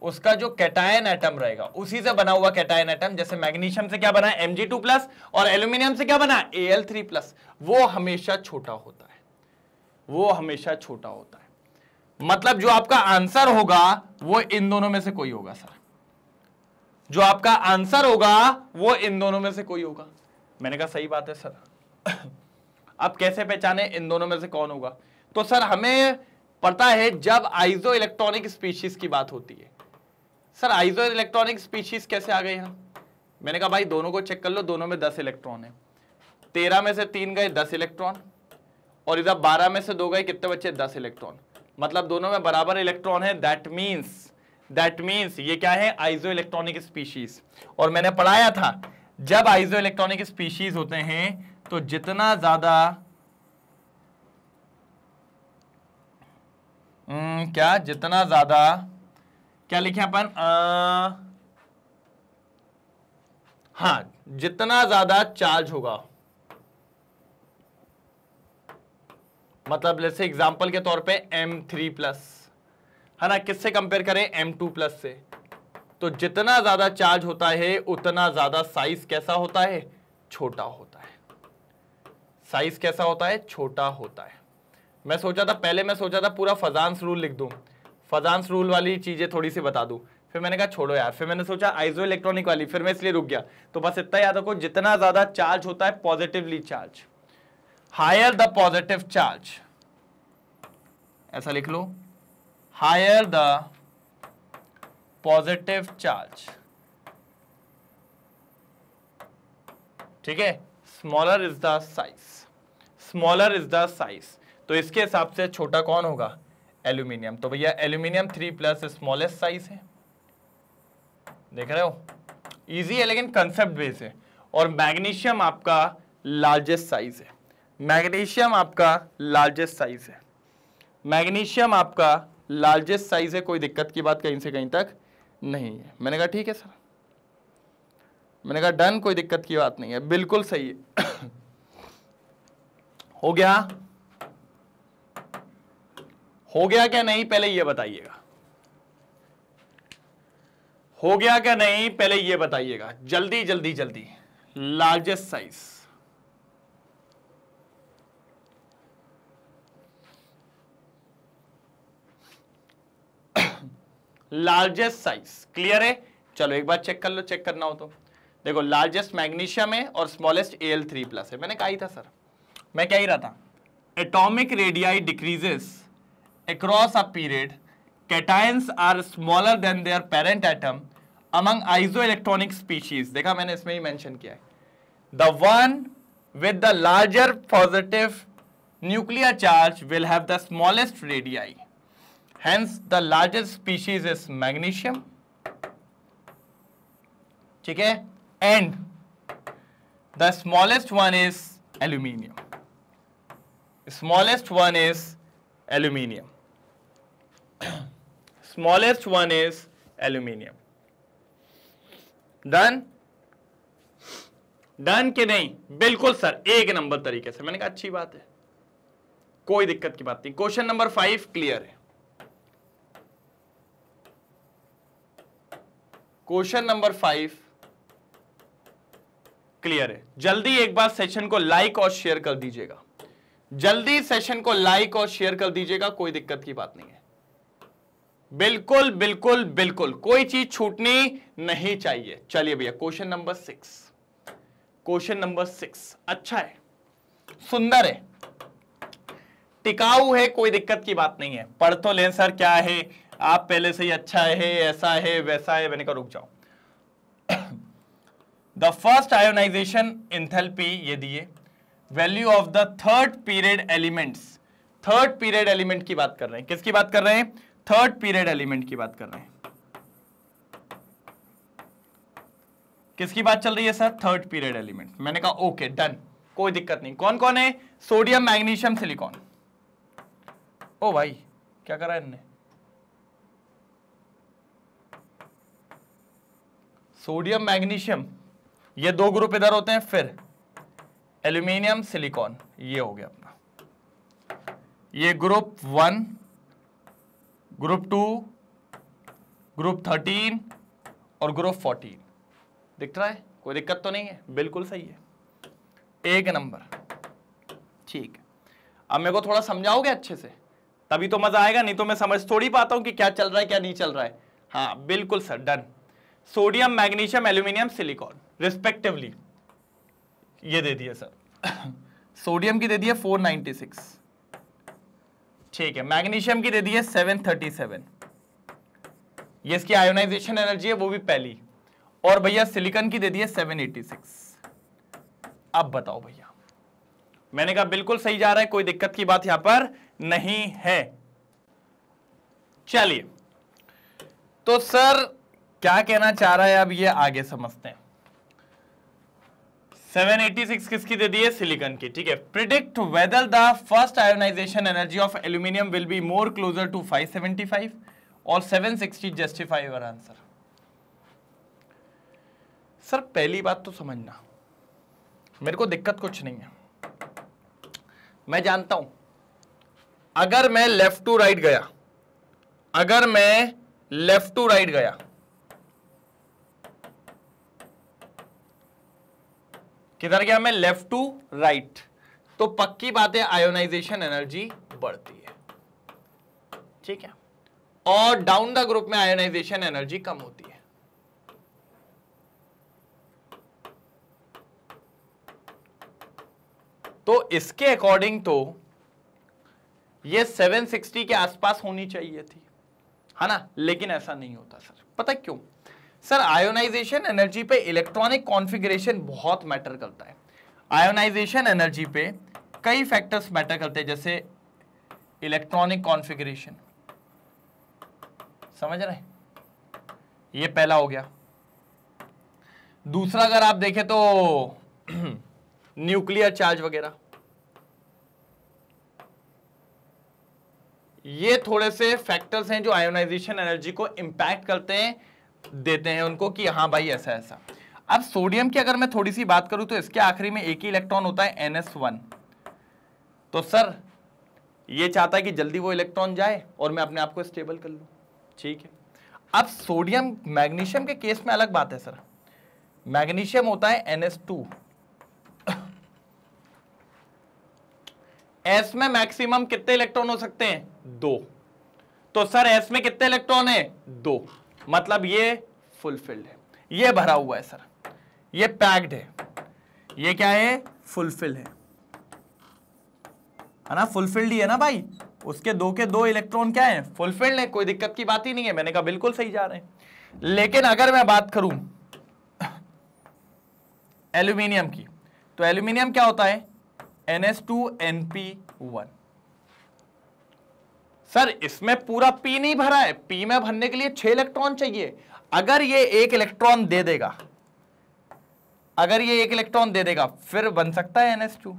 उसका जो कैटायन एटम रहेगा उसी से बना हुआ कैटायन एटम जैसे मैग्नीशियम से क्या बना टू प्लस और एल्यूमिनियम से क्या बना थ्री प्लस वो हमेशा छोटा होता है वो हमेशा छोटा होता है मतलब जो आपका आंसर होगा वो इन दोनों में से कोई होगा सर जो आपका आंसर होगा वो इन दोनों में से कोई होगा मैंने कहा सही बात है सर आप कैसे पहचाने इन दोनों में से कौन होगा तो सर हमें पता है जब आइजो इलेक्ट्रॉनिक स्पीशीज की बात होती है सर आइजो इलेक्ट्रॉनिक स्पीशीज कैसे आ गए यहां मैंने कहा भाई दोनों को चेक कर लो दोनों में दस इलेक्ट्रॉन है तेरह में से तीन गए दस इलेक्ट्रॉन और इधर बारह में से दो गए कितने बच्चे दस इलेक्ट्रॉन मतलब दोनों में बराबर इलेक्ट्रॉन है दैट मीन्स दैट मीन्स ये क्या है आइजो इलेक्ट्रॉनिक स्पीशीज और मैंने पढ़ाया था जब आइजो इलेक्ट्रॉनिक स्पीशीज होते हैं तो जितना ज्यादा हम्म, क्या जितना ज्यादा क्या लिखे अपन हाँ जितना ज्यादा चार्ज होगा मतलब जैसे एग्जाम्पल के तौर पे एम थ्री प्लस है ना किससे कंपेयर करें एम टू प्लस से तो जितना ज़्यादा चार्ज होता है उतना ज़्यादा साइज कैसा होता है छोटा होता है साइज कैसा होता है छोटा होता है मैं सोचा था पहले मैं सोचा था पूरा फजांस रूल लिख दूं फजांस रूल वाली चीज़ें थोड़ी सी बता दूं फिर मैंने कहा छोड़ो यार फिर मैंने सोचा आइजो इलेक्ट्रॉनिक वाली फिर मैं इसलिए रुक गया तो बस इतना याद रखो जितना ज़्यादा चार्ज होता है positively charge higher the positive charge ऐसा लिख लो हायर द पॉजिटिव चार्ज ठीक है smaller is the size smaller is the size तो इसके हिसाब से छोटा कौन होगा एल्यूमिनियम तो भैया aluminium three plus smallest size है देख रहे हो इजी है लेकिन कंसेप्ट बेस है और मैग्नीशियम आपका लार्जेस्ट साइज है मैग्नीशियम आपका लार्जेस्ट साइज है मैग्नीशियम आपका लार्जेस्ट साइज है कोई दिक्कत की बात कहीं से कहीं तक नहीं है मैंने कहा ठीक है सर मैंने कहा डन कोई दिक्कत की बात नहीं है बिल्कुल सही है हो गया हो गया क्या नहीं पहले ये बताइएगा हो गया क्या नहीं पहले ये बताइएगा जल्दी जल्दी जल्दी largest size largest size clear है चलो एक बार चेक कर लो चेक करना हो तो देखो लार्जेस्ट मैग्नीशियम है और स्मॉलेस्ट ए थ्री प्लस है मैंने कहा ही था सर मैं क्या ही रहा था atomic radii decreases across a period cations are smaller than their parent atom among isoelectronic species देखा मैंने इसमें ही मैंशन किया है the one with the larger positive nuclear charge will have the smallest radii hence the largest species is magnesium ठीक है and the smallest one is aluminium smallest one is aluminium smallest one is aluminium done done के नहीं बिल्कुल sir एक number तरीके से मैंने कहा अच्छी बात है कोई दिक्कत की बात नहीं क्वेश्चन नंबर फाइव क्लियर है क्वेश्चन नंबर फाइव क्लियर है जल्दी एक बार सेशन को लाइक और शेयर कर दीजिएगा जल्दी सेशन को लाइक और शेयर कर दीजिएगा कोई दिक्कत की बात नहीं है बिल्कुल बिल्कुल बिल्कुल कोई चीज छूटनी नहीं चाहिए चलिए भैया question number six question number six अच्छा है सुंदर है टिकाऊ है कोई दिक्कत की बात नहीं है पढ़ तो लें सर क्या है आप पहले से ही अच्छा है ऐसा है वैसा है मैंने कहा रुक जाओ द फर्स्ट आयोनाइजेशन इंथेल्पी ये दिए value of the third period elements third period element की बात कर रहे हैं किसकी बात कर रहे हैं थर्ड पीरियड एलिमेंट की बात कर रहे हैं किसकी बात चल रही है सर थर्ड पीरियड एलिमेंट मैंने कहा ओके डन कोई दिक्कत नहीं कौन कौन है सोडियम मैग्नीशियम सिलिकॉन ओ भाई क्या करा इनने सोडियम मैग्नीशियम ये दो ग्रुप इधर होते हैं फिर एल्यूमिनियम सिलिकॉन ये हो गया अपना ये group one group two group thirteen और ग्रुप फोर्टीन दिख रहा है कोई दिक्कत तो नहीं है बिल्कुल सही है एक नंबर ठीक है अब मेरे को थोड़ा समझाओगे अच्छे से तभी तो मजा आएगा नहीं तो मैं समझ थोड़ी पाता हूं कि क्या चल रहा है क्या नहीं चल रहा है हाँ बिल्कुल sir done sodium magnesium aluminium silicon respectively ये दे दिया सर सोडियम की दे दी 496 ठीक है मैग्नीशियम की दे दी 737 ये इसकी आयोनाइजेशन एनर्जी है वो भी पहली और भैया सिलिकॉन की दे सेवन एटी 786 अब बताओ भैया मैंने कहा बिल्कुल सही जा रहा है कोई दिक्कत की बात यहां पर नहीं है चलिए तो सर क्या कहना चाह रहा है अब ये आगे समझते हैं 786 किसकी दे दी है सिलिकॉन की ठीक है predict whether the first ionization energy of aluminium will be more closer to 575 और 760 जस्टिफाई योर आंसर सर पहली बात तो समझना मेरे को दिक्कत कुछ नहीं है मैं जानता हूं अगर मैं लेफ्ट टू राइट गया अगर मैं लेफ्ट टू राइट गया किधर गया मैं लेफ्ट टू राइट तो पक्की बात है आयोनाइजेशन एनर्जी बढ़ती है ठीक है और डाउन द ग्रुप में आयोनाइजेशन एनर्जी कम होती है तो इसके अकॉर्डिंग तो ये 760 के आसपास होनी चाहिए थी है ना लेकिन ऐसा नहीं होता सर पता क्यों सर आयोनाइजेशन एनर्जी पे इलेक्ट्रॉनिक कॉन्फ़िगरेशन बहुत मैटर करता है आयोनाइजेशन एनर्जी पे कई फैक्टर्स मैटर करते हैं जैसे इलेक्ट्रॉनिक कॉन्फ़िगरेशन समझ रहे ये पहला हो गया दूसरा अगर आप देखें तो न्यूक्लियर चार्ज वगैरह ये थोड़े से फैक्टर्स हैं जो आयोनाइजेशन एनर्जी को इंपैक्ट करते हैं देते हैं उनको कि हाँ भाई ऐसा ऐसा अब सोडियम की अगर मैं थोड़ी सी बात करूं तो इसके आखिरी में एक ही इलेक्ट्रॉन होता है एन तो सर ये चाहता है कि जल्दी वो इलेक्ट्रॉन जाए और मैं अपने आप को स्टेबल कर लूँ ठीक है अब सोडियम मैग्नीशियम के केस में अलग बात है सर मैग्नीशियम होता है एन एस टू एस में मैक्सिमम कितने इलेक्ट्रॉन हो सकते हैं दो तो सर एस में कितने इलेक्ट्रॉन है दो मतलब ये फुलफिल्ड है ये भरा हुआ है सर ये पैक्ड है ये क्या है फुलफिल है है ना फुलफिल्ड ही है ना भाई उसके दो के दो इलेक्ट्रॉन क्या है फुलफिल्ड है कोई दिक्कत की बात ही नहीं है मैंने कहा बिल्कुल सही जा रहे हैं लेकिन अगर मैं बात करूं एल्यूमिनियम की तो एल्यूमिनियम क्या होता है N S two N P one sir इसमें पूरा पी नहीं भरा है पी में भरने के लिए छह इलेक्ट्रॉन चाहिए अगर ये एक इलेक्ट्रॉन दे देगा अगर ये एक इलेक्ट्रॉन दे देगा फिर बन सकता है टू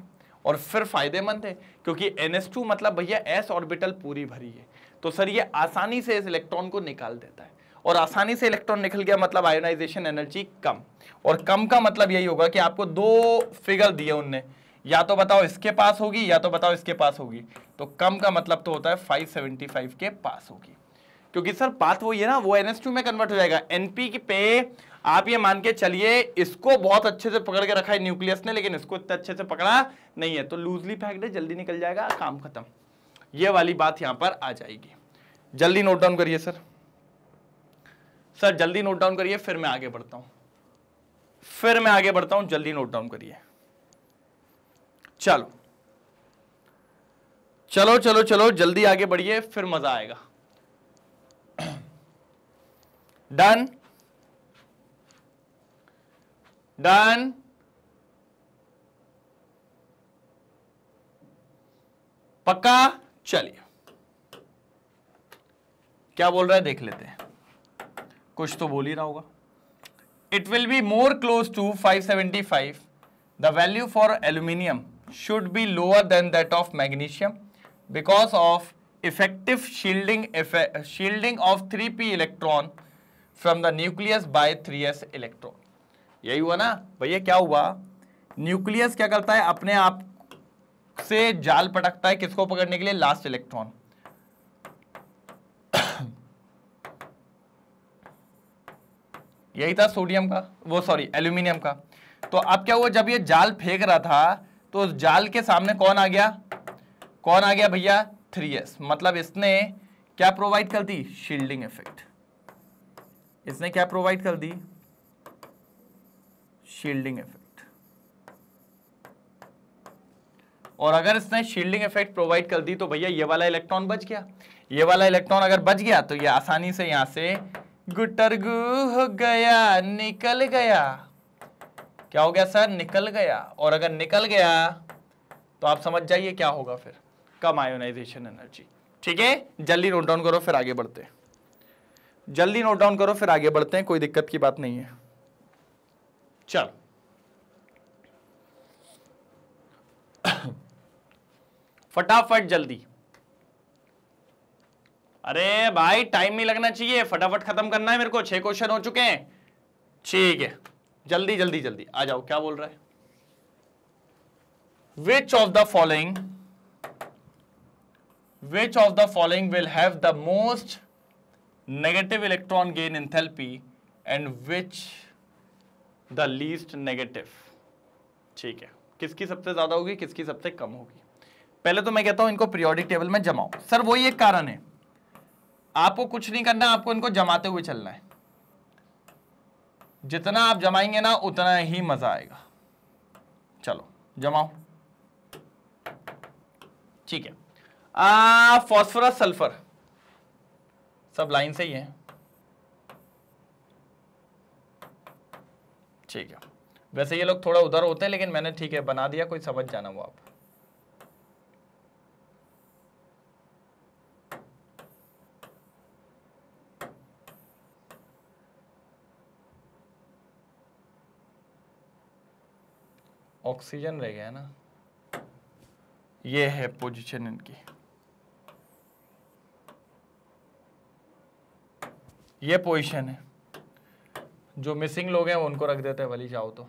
और फिर फायदेमंद है क्योंकि एन मतलब भैया एस ऑर्बिटल पूरी भरी है तो सर ये आसानी से इस इलेक्ट्रॉन को निकाल देता है और आसानी से इलेक्ट्रॉन निकल गया मतलब आयोनाइजेशन एनर्जी कम और कम का मतलब यही होगा कि आपको दो फिगर दिए उनने या तो बताओ इसके पास होगी या तो बताओ इसके पास होगी तो कम का मतलब तो होता है 575 के पास होगी क्योंकि सर पाथ वही है ना वो एन में कन्वर्ट हो जाएगा एनपी पे आप ये मान के चलिए इसको बहुत अच्छे से पकड़ के रखा है न्यूक्लियस ने लेकिन इसको इतने अच्छे से पकड़ा नहीं है तो लूजली फेंक दे जल्दी निकल जाएगा काम खत्म ये वाली बात यहां पर आ जाएगी जल्दी नोट डाउन करिए सर सर जल्दी नोट डाउन करिए फिर मैं आगे बढ़ता हूं फिर मैं आगे बढ़ता हूं जल्दी नोट डाउन करिए चलो चलो चलो चलो जल्दी आगे बढ़िए फिर मजा आएगा डन डन पक्का चलिए क्या बोल रहा है देख लेते हैं कुछ तो बोल ही रहा होगा it will be more close to 575 the value for aluminium should be lower than that of magnesium because of effective shielding effect, shielding of 3p electron from the nucleus by 3s electron यही हुआ ना भैया क्या हुआ nucleus क्या करता है अपने आप से जाल पटकता है किसको पकड़ने के लिए लास्ट इलेक्ट्रॉन यही था सोडियम का वो सॉरी एल्यूमिनियम का तो अब क्या हुआ जब ये जाल फेंक रहा था तो जाल के सामने कौन आ गया कौन आ गया भैया थ्री एस मतलब इसने क्या प्रोवाइड कर दी शील्डिंग इफेक्ट इसने क्या प्रोवाइड कर दी शील्डिंग इफेक्ट और अगर इसने शील्डिंग इफेक्ट प्रोवाइड कर दी तो भैया ये वाला इलेक्ट्रॉन बच गया ये वाला इलेक्ट्रॉन अगर बच गया तो ये आसानी से यहां से गुटरगु हो गया निकल गया क्या हो गया सर निकल गया और अगर निकल गया तो आप समझ जाइए क्या होगा फिर कम आयोनाइजेशन एनर्जी ठीक है जल्दी नोट डाउन करो फिर आगे बढ़ते हैं जल्दी नोट डाउन करो फिर आगे बढ़ते हैं कोई दिक्कत की बात नहीं है चल फटाफट जल्दी अरे भाई टाइम नहीं लगना चाहिए फटाफट खत्म करना है मेरे को छह क्वेश्चन हो चुके हैं ठीक है जल्दी जल्दी जल्दी आ जाओ क्या बोल रहा है which of the following which of the following will have the most negative electron gain enthalpy and which the least negative ठीक है किसकी सबसे ज्यादा होगी किसकी सबसे कम होगी पहले तो मैं कहता हूं इनको पीरियोडिक टेबल में जमाओ सर वही एक कारण है आपको कुछ नहीं करना है आपको इनको जमाते हुए चलना है जितना आप जमाएंगे ना उतना ही मज़ा आएगा चलो जमाओ ठीक है फास्फोरस सल्फर सब लाइन से ही है ठीक है वैसे ये लोग थोड़ा उधर होते हैं लेकिन मैंने ठीक है बना दिया कोई समझ जाना वो आप ऑक्सीजन रह गया ना ये है पोजीशन इनकी ये पोजीशन है जो मिसिंग लोग हैं उनको रख देते हैं भली जाओ तो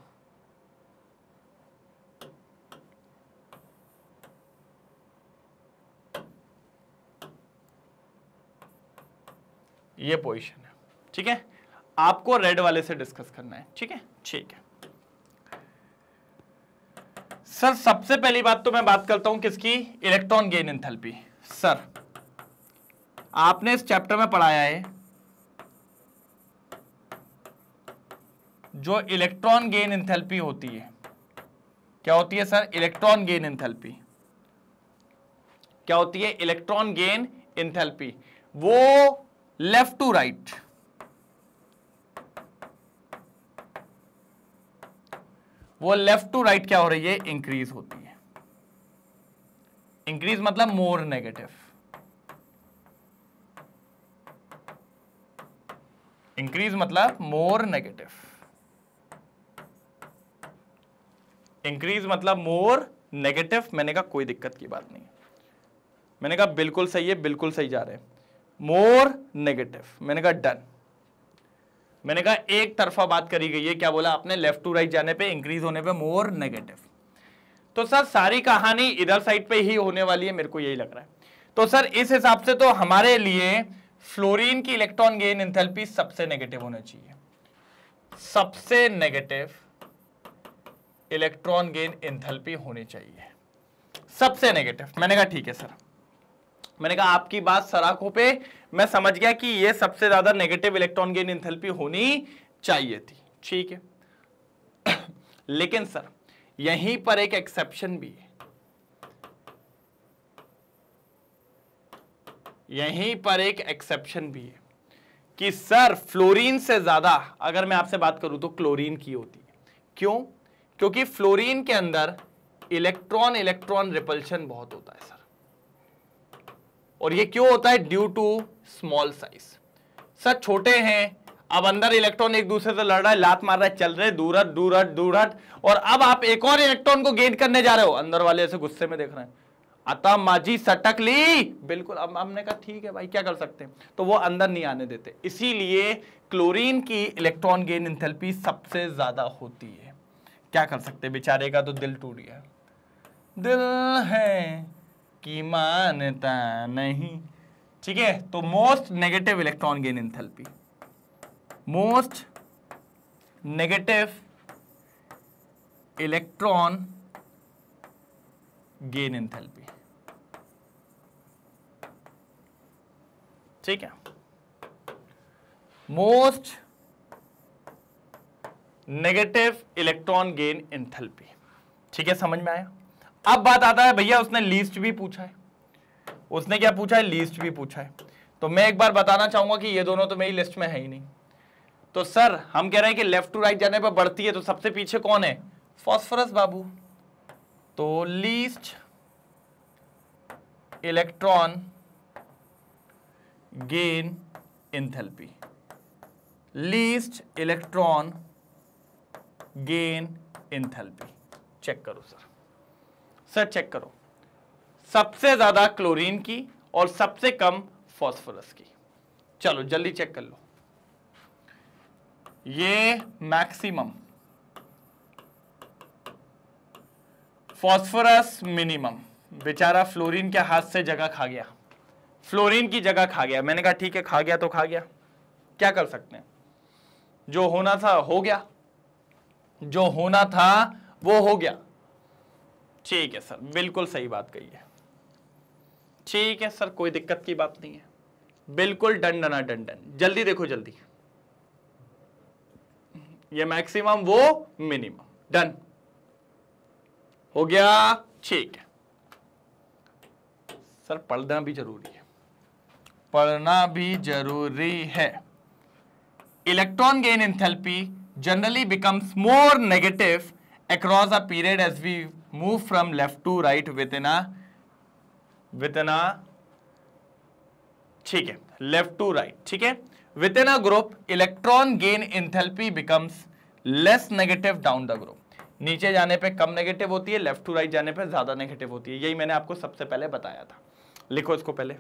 ये पोजीशन है ठीक है आपको रेड वाले से डिस्कस करना है ठीक है ठीक है सर सबसे पहली बात तो मैं बात करता हूं किसकी इलेक्ट्रॉन गेन एंथैल्पी सर आपने इस चैप्टर में पढ़ाया है जो इलेक्ट्रॉन गेन एंथैल्पी होती है क्या होती है सर इलेक्ट्रॉन गेन एंथैल्पी क्या होती है इलेक्ट्रॉन गेन एंथैल्पी वो लेफ्ट टू राइट right. वो लेफ्ट टू राइट क्या हो रही है इंक्रीज होती है इंक्रीज मतलब मोर नेगेटिव इंक्रीज मतलब मोर नेगेटिव इंक्रीज मतलब मोर नेगेटिव मैंने कहा कोई दिक्कत की बात नहीं मैंने कहा बिल्कुल सही है बिल्कुल सही जा रहे हैं मोर नेगेटिव मैंने कहा डन मैंने कहा एक तरफा बात करी गई है क्या बोला आपने लेफ्ट टू राइट जाने पे इंक्रीज होने पे मोर नेगेटिव तो सर सारी कहानी इधर साइड पे ही होने वाली है मेरे को यही लग रहा है तो सर इस हिसाब से तो हमारे लिए फ्लोरीन की इलेक्ट्रॉन गेन इंथेल्पी सबसे नेगेटिव होना चाहिए सबसे नेगेटिव इलेक्ट्रॉन गेन इंथेल्पी होनी चाहिए सबसे नेगेटिव मैंने कहा ठीक है सर मैंने कहा आपकी बात सराखों पे मैं समझ गया कि ये सबसे ज्यादा नेगेटिव इलेक्ट्रॉन गेन इंथेल्पी होनी चाहिए थी ठीक है लेकिन सर यहीं पर एक एक्सेप्शन भी है यहीं पर एक एक्सेप्शन भी है कि सर फ्लोरीन से ज्यादा अगर मैं आपसे बात करूं तो क्लोरीन की होती है क्यों क्योंकि फ्लोरीन के अंदर इलेक्ट्रॉन इलेक्ट्रॉन रिपल्शन बहुत होता है सर और ये क्यों होता है due to small size sir छोटे हैं अब अंदर इलेक्ट्रॉन एक दूसरे से लड़ रहा है लात मार रहा है चल रहे दूर हट दूर हट दूर हट और अब आप एक और इलेक्ट्रॉन को गेन करने जा रहे हो अंदर वाले ऐसे गुस्से में देख रहे हैं आता माजी सटक ली बिल्कुल अब हमने कहा ठीक है भाई क्या कर सकते हैं तो वो अंदर नहीं आने देते इसीलिए क्लोरीन की इलेक्ट्रॉन गेन इंथेल्पी सबसे ज्यादा होती है क्या कर सकते बेचारे का तो दिल टूट गया दिल है की मानता नहीं ठीक है तो most negative electron gain enthalpy most negative electron gain enthalpy ठीक है most negative electron gain enthalpy ठीक है समझ में आया अब बात आता है भैया उसने लिस्ट भी पूछा है उसने क्या पूछा है लिस्ट भी पूछा है तो मैं एक बार बताना चाहूंगा कि ये दोनों तो मेरी लिस्ट में है ही नहीं तो सर हम कह रहे हैं कि लेफ्ट टू राइट जाने पर बढ़ती है तो सबसे पीछे कौन है फॉस्फोरस बाबू तो least electron gain enthalpy least electron gain enthalpy check करो सर सर चेक करो सबसे ज्यादा क्लोरीन की और सबसे कम फॉस्फोरस की चलो जल्दी चेक कर लो ये मैक्सिमम फास्फोरस मिनिमम बेचारा फ्लोरीन के हाथ से जगह खा गया फ्लोरीन की जगह खा गया मैंने कहा ठीक है खा गया तो खा गया क्या कर सकते हैं जो होना था हो गया जो होना था वो हो गया ठीक है सर बिल्कुल सही बात कही है ठीक है सर कोई दिक्कत की बात नहीं है बिल्कुल डन डना डन डन जल्दी देखो जल्दी ये मैक्सिमम वो मिनिमम डन हो गया ठीक है सर पढ़ना भी जरूरी है पढ़ना भी जरूरी है electron gain enthalpy generally becomes more negative across a period as we move from left to right with an with an ठीक है लेफ्ट टू राइट ठीक है within a group electron gain enthalpy becomes less negative down the group नीचे जाने पे कम negative होती है left to right जाने पे ज्यादा नेगेटिव होती है यही मैंने आपको सबसे पहले बताया था लिखो इसको पहले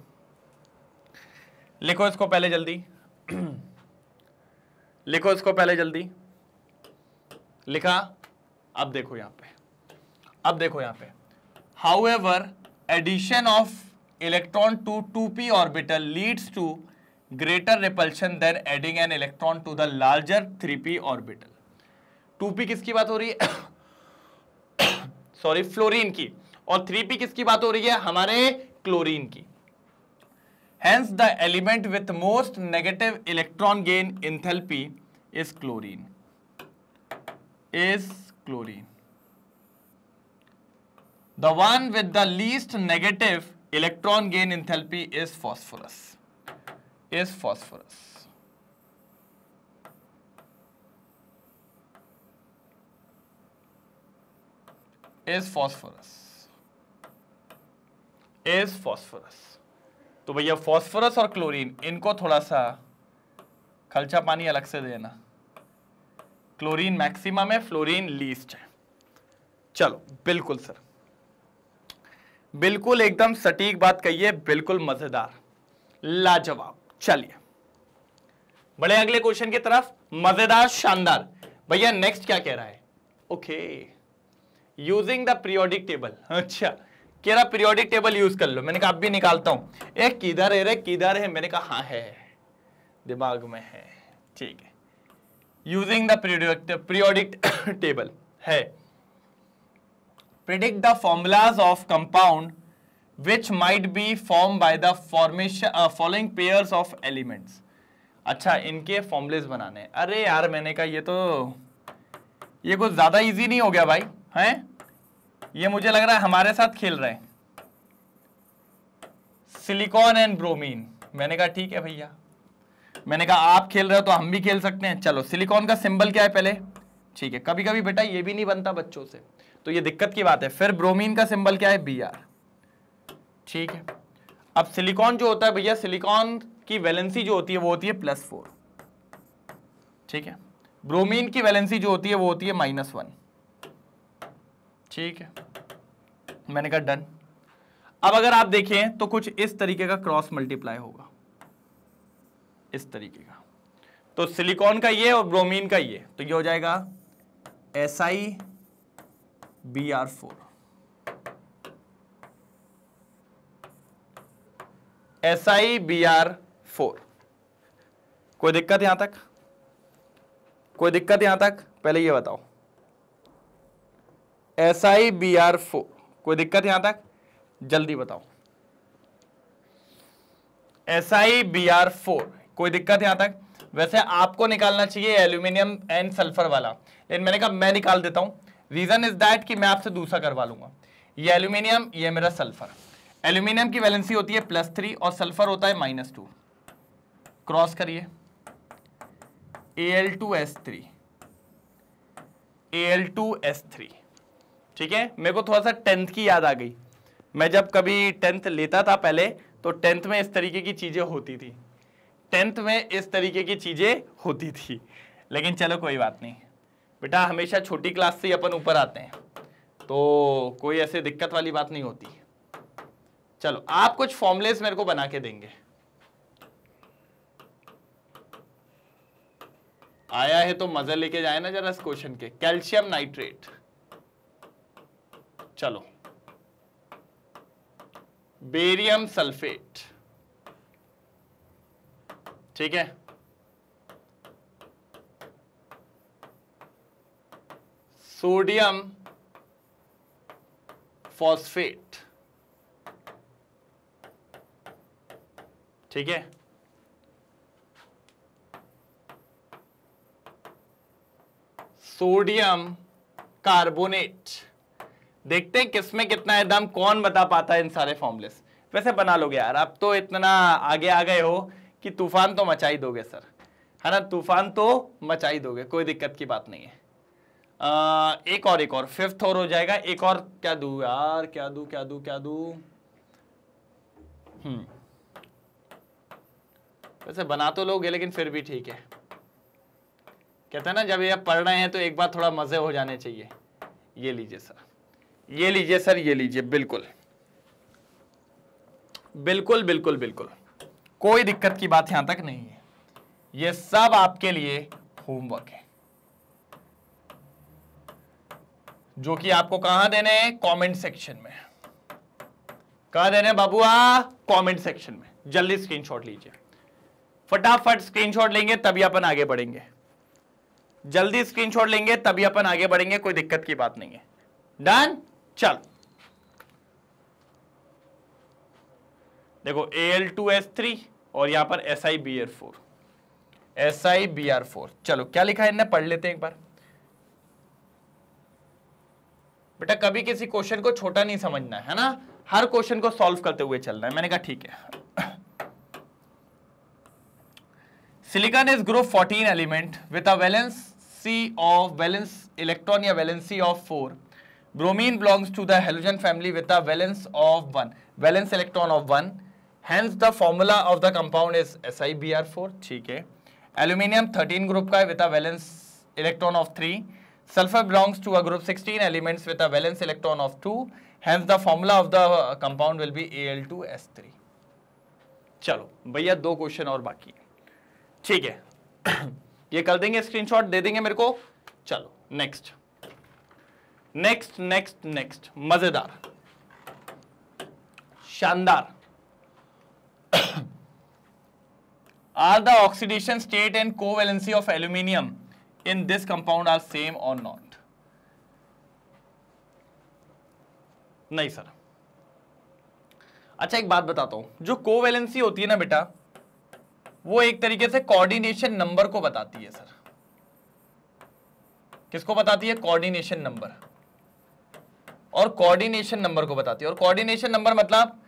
लिखो इसको पहले जल्दी लिखो इसको पहले जल्दी लिखा अब देखो यहां पे अब देखो यहां पे however addition of electron to two p orbital leads to greater repulsion than adding an electron to the larger three p orbital two p किसकी बात हो रही है सॉरी फ्लोरीन की और थ्री पी किसकी बात हो रही है हमारे क्लोरीन की hence the element with most negative electron gain enthalpy is chlorine is chlorine The one with the least negative electron gain enthalpy is phosphorus. Is phosphorus. Is phosphorus. Is phosphorus. तो भैया phosphorus और chlorine इनको थोड़ा सा खलचा पानी अलग से देना क्लोरीन मैक्सिमम है फ्लोरीन लीस्ट है चलो बिल्कुल सर बिल्कुल एकदम सटीक बात कही है बिल्कुल मजेदार लाजवाब चलिए बड़े अगले क्वेश्चन की तरफ मजेदार शानदार भैया नेक्स्ट क्या कह रहा है okay using the periodic table अच्छा कह रहा पीरियोडिक टेबल यूज कर लो मैंने कहा अब भी निकालता हूं एक किधर है रे किधर है मैंने कहा हाँ है दिमाग में है ठीक है using the periodic periodic table है predict the formulas of compound which might be formed by the formation uh, following pairs of elements अच्छा इनके फॉर्मुलेज बनाने अरे यार मैंने कहा ये तो ये कुछ ज़्यादा इजी नहीं हो गया भाई हैं ये मुझे लग रहा है हमारे साथ खेल रहे हैं सिलिकॉन एंड ब्रोमीन मैंने कहा ठीक है भैया मैंने कहा आप खेल रहे हो तो हम भी खेल सकते हैं चलो सिलिकॉन का सिंबल क्या है पहले ठीक है कभी कभी बेटा ये भी नहीं बनता बच्चों से तो ये दिक्कत की बात है फिर ब्रोमीन का सिंबल क्या है बी आर ठीक है अब सिलिकॉन जो होता है भैया सिलिकॉन की वैलेंसी जो होती है वो होती है प्लस फोर ठीक है ब्रोमीन की वैलेंसी जो होती है वो होती है माइनस वन ठीक है मैंने कहा डन अब अगर आप देखें तो कुछ इस तरीके का क्रॉस मल्टीप्लाई होगा इस तरीके का तो सिलिकॉन का ये और ब्रोमीन का ये तो ये हो जाएगा S SI I B R four S I B R four कोई दिक्कत यहां तक कोई दिक्कत यहां तक पहले ये बताओ S I B R four कोई दिक्कत यहां तक जल्दी बताओ S I B R four कोई दिक्कत यहां तक वैसे आपको निकालना चाहिए एल्यूमिनियम एंड सल्फर वाला लेकिन मैंने कहा मैं निकाल देता हूं रीजन इज दैट कि मैं आपसे दूसरा करवा लूंगा ये एल्यूमिनियम ये मेरा सल्फर एल्यूमिनियम की वैलेंसी होती है प्लस थ्री और सल्फर होता है माइनस टू क्रॉस करिए A L two S three A L two S three ठीक है मेरे को थोड़ा सा टेंथ की याद आ गई मैं जब कभी टेंथ लेता था पहले तो टेंथ में इस तरीके की चीज़ें होती थी टेंथ में इस तरीके की चीज़ें होती थी लेकिन चलो कोई बात नहीं बेटा हमेशा छोटी क्लास से ही अपन ऊपर आते हैं तो कोई ऐसे दिक्कत वाली बात नहीं होती चलो आप कुछ फॉर्मलेस मेरे को बना के देंगे आया है तो मजा लेके जाए ना जरा इस क्वेश्चन के कैल्शियम नाइट्रेट चलो बेरियम सल्फेट ठीक है सोडियम फॉस्फेट ठीक है सोडियम कार्बोनेट देखते हैं किसमें कितना है दम कौन बता पाता है इन सारे फॉर्मुलेस वैसे बना लोगे यार अब तो इतना आगे आ गए हो कि तूफान तो मचा ही दोगे सर है ना तूफान तो मचा ही दोगे कोई दिक्कत की बात नहीं है एक और एक और फिफ्थ और हो जाएगा एक और क्या दू यार क्या दू क्या दू क्या दू हम्म। वैसे बना तो लोगे लेकिन फिर भी ठीक है कहते हैं ना जब ये पढ़ रहे हैं तो एक बार थोड़ा मजे हो जाने चाहिए ये लीजिए सर ये लीजिए सर ये लीजिए बिल्कुल बिल्कुल बिल्कुल बिल्कुल कोई दिक्कत की बात यहां तक नहीं है ये सब आपके लिए होमवर्क है जो कि आपको कहा देने कमेंट सेक्शन में कहा देने बाबुआ कमेंट सेक्शन में जल्दी स्क्रीनशॉट लीजिए फटाफट स्क्रीनशॉट लेंगे तभी अपन आगे बढ़ेंगे जल्दी स्क्रीनशॉट लेंगे तभी अपन आगे बढ़ेंगे कोई दिक्कत की बात नहीं है डन चल देखो एल टू एस थ्री और यहां पर S I B R four S I B R four चलो क्या लिखा है इनने पढ़ लेते हैं एक बार बेटा कभी किसी क्वेश्चन को छोटा नहीं समझना है ना हर क्वेश्चन को सॉल्व करते हुए चलना है मैंने कहा ठीक है silicon is group 14 element with a valency of valence electron या valency of four bromine belongs to the halogen family with a valence of one valence electron of one hence the formula of the compound is S I B R four ठीक है aluminium 13 group का है with a valence electron of three Sulfur belongs to a group 16 elements with a valence electron of 2. Hence, the formula of the compound will be Al2S3. चलो भैया दो question और बाकी ठीक है ये कर देंगे स्क्रीनशॉट दे देंगे मेरे को चलो नेक्स्ट नेक्स्ट नेक्स्ट नेक्स्ट मजेदार शानदार are the oxidation state and covalency of aluminium in this compound are same or not नहीं सर अच्छा एक बात बताता हूं जो कोवेलेंसी होती है ना बेटा वो एक तरीके से कोऑर्डिनेशन नंबर को बताती है सर किसको बताती है कोऑर्डिनेशन नंबर और कोऑर्डिनेशन नंबर को बताती है और कोऑर्डिनेशन नंबर मतलब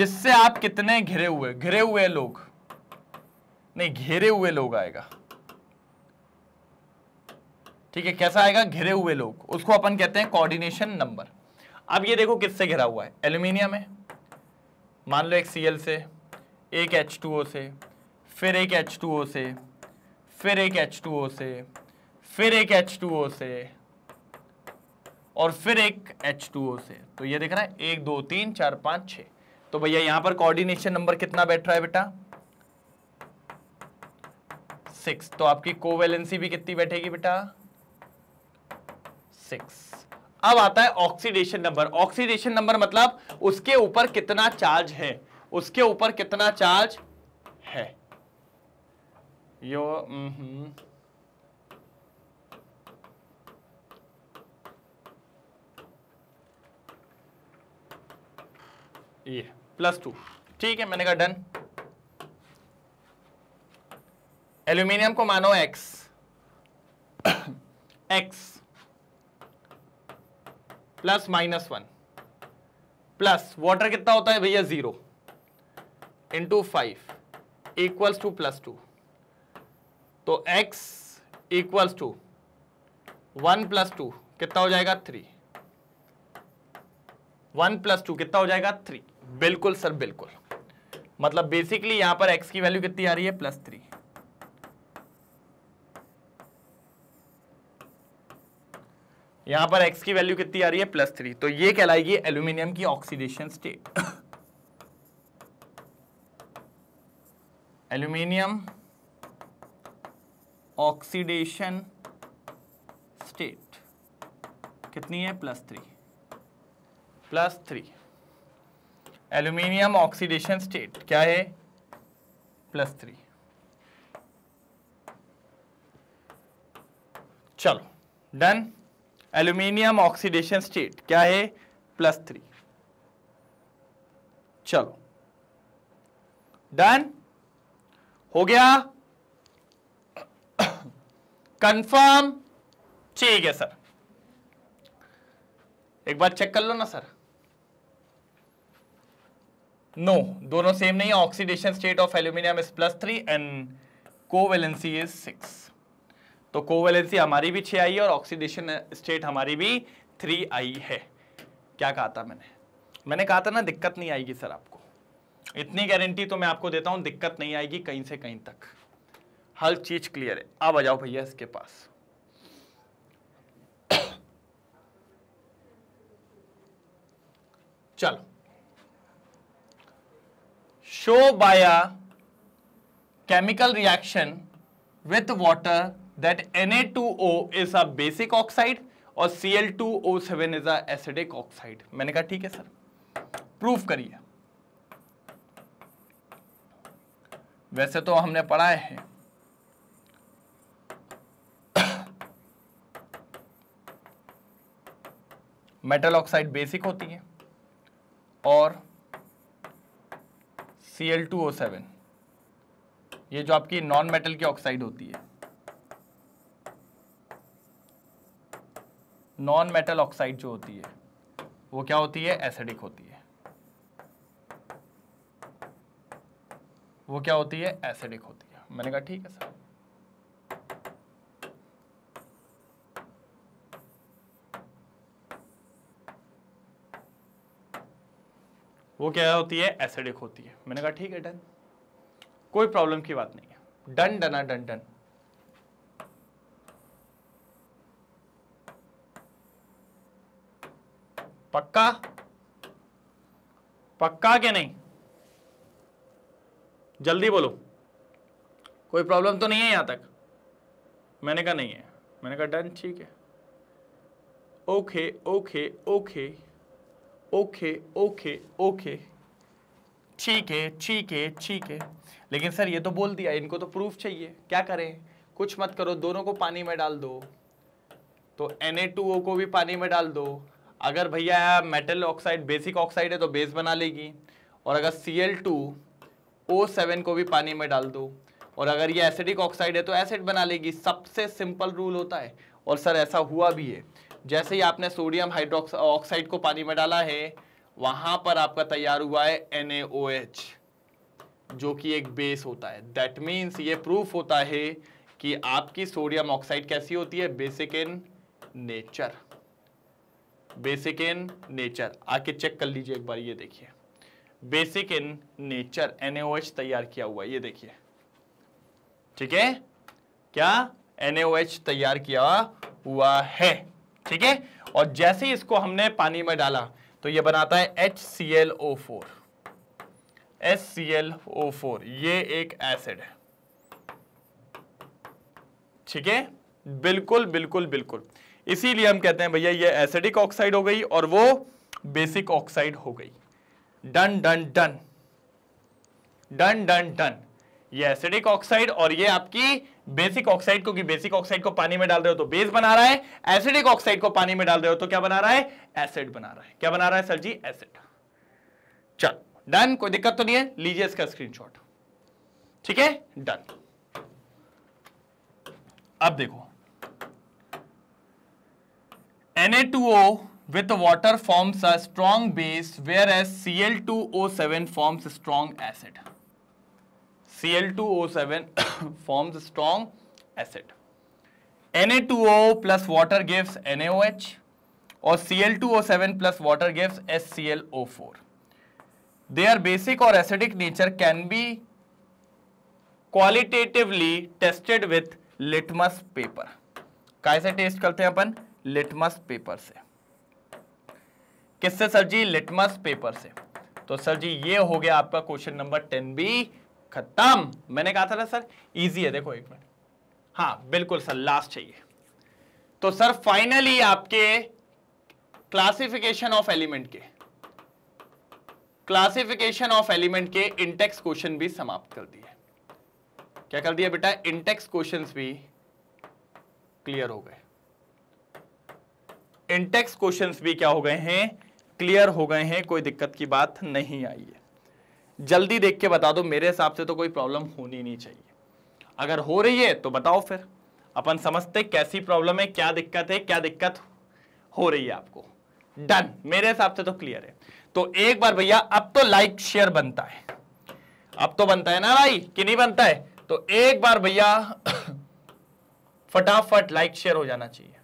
जिससे आप कितने घिरे हुए घिरे हुए लोग नहीं घेरे हुए लोग आएगा ठीक है कैसा आएगा घिरे हुए लोग उसको अपन कहते हैं कोऑर्डिनेशन नंबर अब ये देखो किससे घिरा हुआ है एल्यूमिनियम है मान लो एक सी से एक एच टू ओ से फिर एक एच टू ओ से फिर एक एच टू ओ से फिर एक एच टू ओ से और फिर एक एच टू ओ से तो ये देख रहा है एक दो तीन चार पाँच छ तो भैया यहां पर कोऑर्डिनेशन नंबर कितना बैठ रहा है बेटा सिक्स तो आपकी कोवेलेंसी भी कितनी बैठेगी बेटा सिक्स अब आता है ऑक्सीडेशन नंबर ऑक्सीडेशन नंबर मतलब उसके ऊपर कितना चार्ज है उसके ऊपर कितना चार्ज है यो हम्म, हम्म। ये प्लस टू ठीक है मैंने कहा डन एल्यूमिनियम को मानो X X plus minus one plus water कितना होता है भैया zero into five equals two plus two तो X equals to one plus two कितना हो जाएगा थ्री वन प्लस टू कितना हो जाएगा थ्री बिल्कुल सर बिल्कुल मतलब बेसिकली यहां पर x की वैल्यू कितनी आ रही है प्लस थ्री यहां पर एक्स की वैल्यू कितनी आ रही है प्लस थ्री तो ये कहलाएगी एल्यूमिनियम की oxidation state aluminium oxidation state कितनी है plus three plus three aluminium oxidation state क्या है प्लस थ्री चलो डन एल्यूमिनियम ऑक्सीडेशन स्टेट क्या है प्लस थ्री चलो डन हो गया कंफर्म ठीक है सर एक बार चेक कर लो ना सर नो no, दोनों सेम नहीं oxidation state of aluminium is plus three and covalency is six तो कोवेलेंसी हमारी भी छ आई है और ऑक्सीडेशन स्टेट हमारी भी थ्री आई है क्या कहा था मैंने मैंने कहा था ना दिक्कत नहीं आएगी सर आपको इतनी गारंटी तो मैं आपको देता हूं दिक्कत नहीं आएगी कहीं से कहीं तक हर चीज़ क्लियर है अब आ जाओ भैया इसके पास चलो show by chemical reaction with water that Na2O is a basic oxide और Cl2O7 is a acidic oxide. मैंने कहा ठीक है सर प्रूफ करिए वैसे तो हमने पढ़ाए है मेटल ऑक्साइड बेसिक होती है और Cl2O7 ये जो आपकी नॉन मेटल की ऑक्साइड होती है नॉन मेटल ऑक्साइड जो होती है वो क्या होती है एसिडिक होती है वो क्या होती है एसिडिक होती है मैंने कहा ठीक है सर वो क्या होती है एसिडिक होती है मैंने कहा ठीक है डन कोई प्रॉब्लम की बात नहीं है डन डना डन डन पक्का पक्का के नहीं जल्दी बोलो कोई प्रॉब्लम तो नहीं है यहां तक मैंने कहा नहीं है मैंने कहा डन ठीक है okay okay okay okay okay okay ठीक है ठीक है ठीक है लेकिन सर ये तो बोल दिया इनको तो प्रूफ चाहिए क्या करें कुछ मत करो दोनों को पानी में डाल दो तो Na2O को भी पानी में डाल दो अगर भैया मेटल ऑक्साइड बेसिक ऑक्साइड है तो बेस बना लेगी और अगर C L two O seven को भी पानी में डाल दो और अगर ये एसिडिक ऑक्साइड है तो एसिड बना लेगी सबसे सिंपल रूल होता है और सर ऐसा हुआ भी है जैसे ही आपने सोडियम हाइड्रोक्स ऑक्साइड को पानी में डाला है वहाँ पर आपका तैयार हुआ है एन जो कि एक बेस होता है दैट मीन्स ये प्रूफ होता है कि आपकी सोडियम ऑक्साइड कैसी होती है basic in nature basic in nature आके चेक कर लीजिए एक बार ये देखिए बेसिक इन नेचर एन तैयार किया हुआ ये देखिए ठीक है क्या एन तैयार किया हुआ है ठीक है और जैसे ही इसको हमने पानी में डाला तो ये बनाता है H C L O four H C L O four ये एक एसिड है ठीक है बिल्कुल बिल्कुल बिल्कुल इसीलिए हम कहते हैं भैया ये एसिडिक ऑक्साइड हो गई और वो बेसिक ऑक्साइड हो गई done done done done done done ये एसिडिक ऑक्साइड और ये आपकी बेसिक ऑक्साइड क्योंकि बेसिक ऑक्साइड को पानी में डाल रहे हो तो बेस बना रहा है एसिडिक ऑक्साइड को पानी में डाल रहे हो तो क्या बना रहा है एसिड बना रहा है क्या बना रहा है सर जी एसिड चल डन कोई दिक्कत तो नहीं है लीजिए इसका स्क्रीनशॉट ठीक है डन अब देखो Na2O with water forms a strong base whereas Cl2O7 forms a strong acid. Cl2O7 forms a strong acid. Na2O plus water gives NaOH or Cl2O7 plus water gives HClO4. Their basic or acidic nature can be qualitatively tested with litmus paper. कैसे test करते हैं अपन litmus paper से किससे sir जी litmus paper से तो sir जी ये हो गया आपका क्वेश्चन नंबर टेन बी खत्म मैंने कहा था ना सर इजी है देखो एक मिनट हाँ बिल्कुल सर लास्ट चाहिए तो सर फाइनली आपके क्लासिफिकेशन ऑफ एलिमेंट के क्लासिफिकेशन ऑफ एलिमेंट के इंटेक्स क्वेश्चन भी समाप्त कर दिए क्या कर दिया बेटा इंटेक्स क्वेश्चंस भी क्लियर हो गए इंटेक्स क्वेश्चंस भी क्या हो गए हैं क्लियर हो गए हैं कोई दिक्कत की बात नहीं आई है जल्दी देख के बता दो मेरे हिसाब से तो कोई प्रॉब्लम होनी नहीं चाहिए अगर हो रही है तो बताओ फिर अपन समझते कैसी प्रॉब्लम है क्या दिक्कत है क्या दिक्कत हो रही है आपको डन मेरे हिसाब से तो क्लियर है तो एक बार भैया अब तो लाइक शेयर बनता है अब तो बनता है ना भाई कि नहीं बनता है तो एक बार भैया फटाफट लाइक शेयर हो जाना चाहिए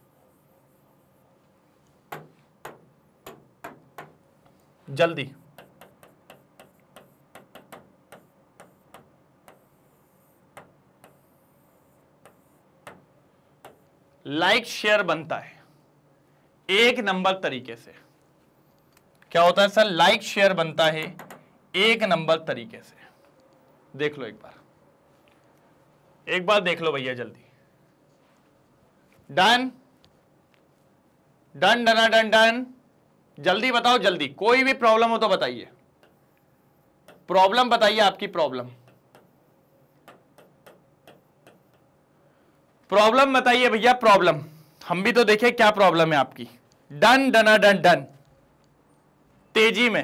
जल्दी लाइक like शेयर बनता है एक नंबर तरीके से क्या होता है सर लाइक like शेयर बनता है एक नंबर तरीके से देख लो एक बार एक बार देख लो भैया जल्दी done done done done done जल्दी बताओ जल्दी कोई भी प्रॉब्लम हो तो बताइए प्रॉब्लम बताइए आपकी प्रॉब्लम प्रॉब्लम बताइए भैया प्रॉब्लम हम भी तो देखें क्या प्रॉब्लम है आपकी डन डना डन डन तेजी में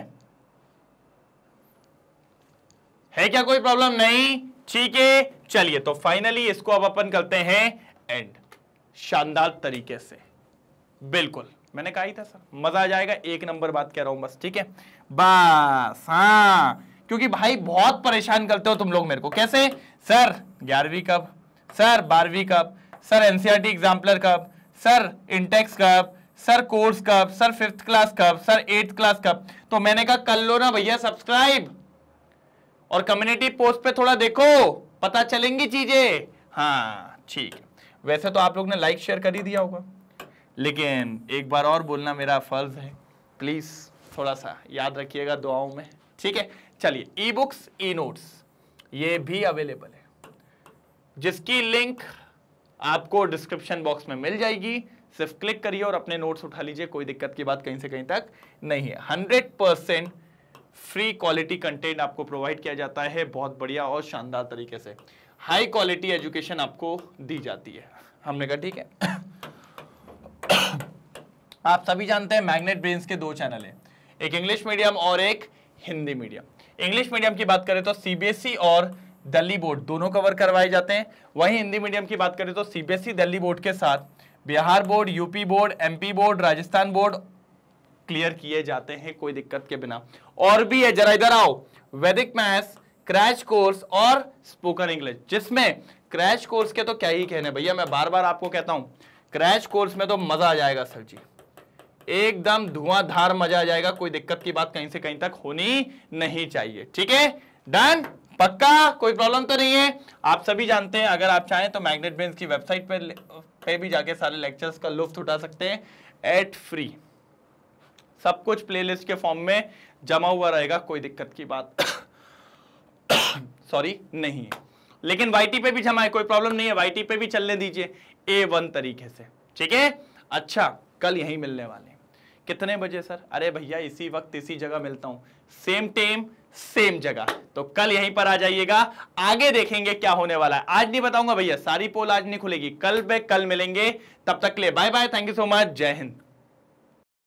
है क्या कोई प्रॉब्लम नहीं ठीक है चलिए तो फाइनली इसको अब अपन करते हैं एंड शानदार तरीके से बिल्कुल मैंने कहा ही था सर मजा आ जाएगा एक नंबर बात कह रहा हूं बस ठीक है बस हाँ क्योंकि भाई बहुत परेशान करते हो तुम लोग मेरे को कैसे सर ग्यारहवीं कब सर बारहवीं कब सर एनसीईआरटी एग्जाम्पलर e कब सर इंटेक्स कब सर कोर्स कब सर फिफ्थ क्लास कब सर एट्थ क्लास कब तो मैंने कहा कर लो ना भैया सब्सक्राइब और कम्युनिटी पोस्ट पे थोड़ा देखो पता चलेंगी चीजें हाँ ठीक वैसे तो आप लोग ने लाइक शेयर कर ही दिया होगा लेकिन एक बार और बोलना मेरा फर्ज है प्लीज़ थोड़ा सा याद रखिएगा दुआओं में ठीक है चलिए ई बुक्स ई नोट्स ये भी अवेलेबल है जिसकी लिंक आपको डिस्क्रिप्शन बॉक्स में मिल जाएगी सिर्फ क्लिक करिए और अपने नोट्स उठा लीजिए कोई दिक्कत की बात कहीं से कहीं तक नहीं है hundred percent free quality content आपको प्रोवाइड किया जाता है बहुत बढ़िया और शानदार तरीके से हाई क्वालिटी एजुकेशन आपको दी जाती है हमने कहा ठीक है आप सभी जानते हैं मैग्नेट ब्रेन्स के दो चैनल हैं एक इंग्लिश मीडियम और एक हिंदी मीडियम इंग्लिश मीडियम की बात करें तो सीबीएसई e और दिल्ली बोर्ड दोनों कवर करवाए जाते हैं वहीं हिंदी मीडियम की बात करें तो सीबीएसई e दिल्ली बोर्ड के साथ Bihar board UP board MP board Rajasthan board clear किए जाते हैं कोई दिक्कत के बिना और भी है जरा इधर आओ वैदिक मैथ्स क्रैश कोर्स और स्पोकन इंग्लिश जिसमें क्रैश कोर्स के तो क्या ही कहने भैया मैं बार बार आपको कहता हूं क्रैश कोर्स में तो मजा आ जाएगा सर जी एकदम धुआंधार मजा आ जाएगा कोई दिक्कत की बात कहीं से कहीं तक होनी नहीं चाहिए ठीक है डन पक्का कोई प्रॉब्लम तो नहीं है आप सभी जानते हैं अगर आप चाहें तो मैग्नेट बेंस की वेबसाइट पर पे भी जाके सारे लेक्चर्स का लुफ्त उठा सकते हैं एट फ्री सब कुछ प्लेलिस्ट के फॉर्म में जमा हुआ रहेगा कोई दिक्कत की बात सॉरी नहीं है लेकिन वाई पे भी जमा है कोई प्रॉब्लम नहीं है वाई पे भी चलने दीजिए ए वन तरीके से ठीक है अच्छा कल यहीं मिलने वाले कितने बजे सर अरे भैया इसी वक्त इसी जगह मिलता हूं सेम टेम सेम जगह तो कल यहीं पर आ जाइएगा आगे देखेंगे क्या होने वाला है आज नहीं बताऊंगा भैया सारी पोल आज नहीं खुलेगी कल बे कल मिलेंगे तब तक ले bye bye thank you so much Jai Hind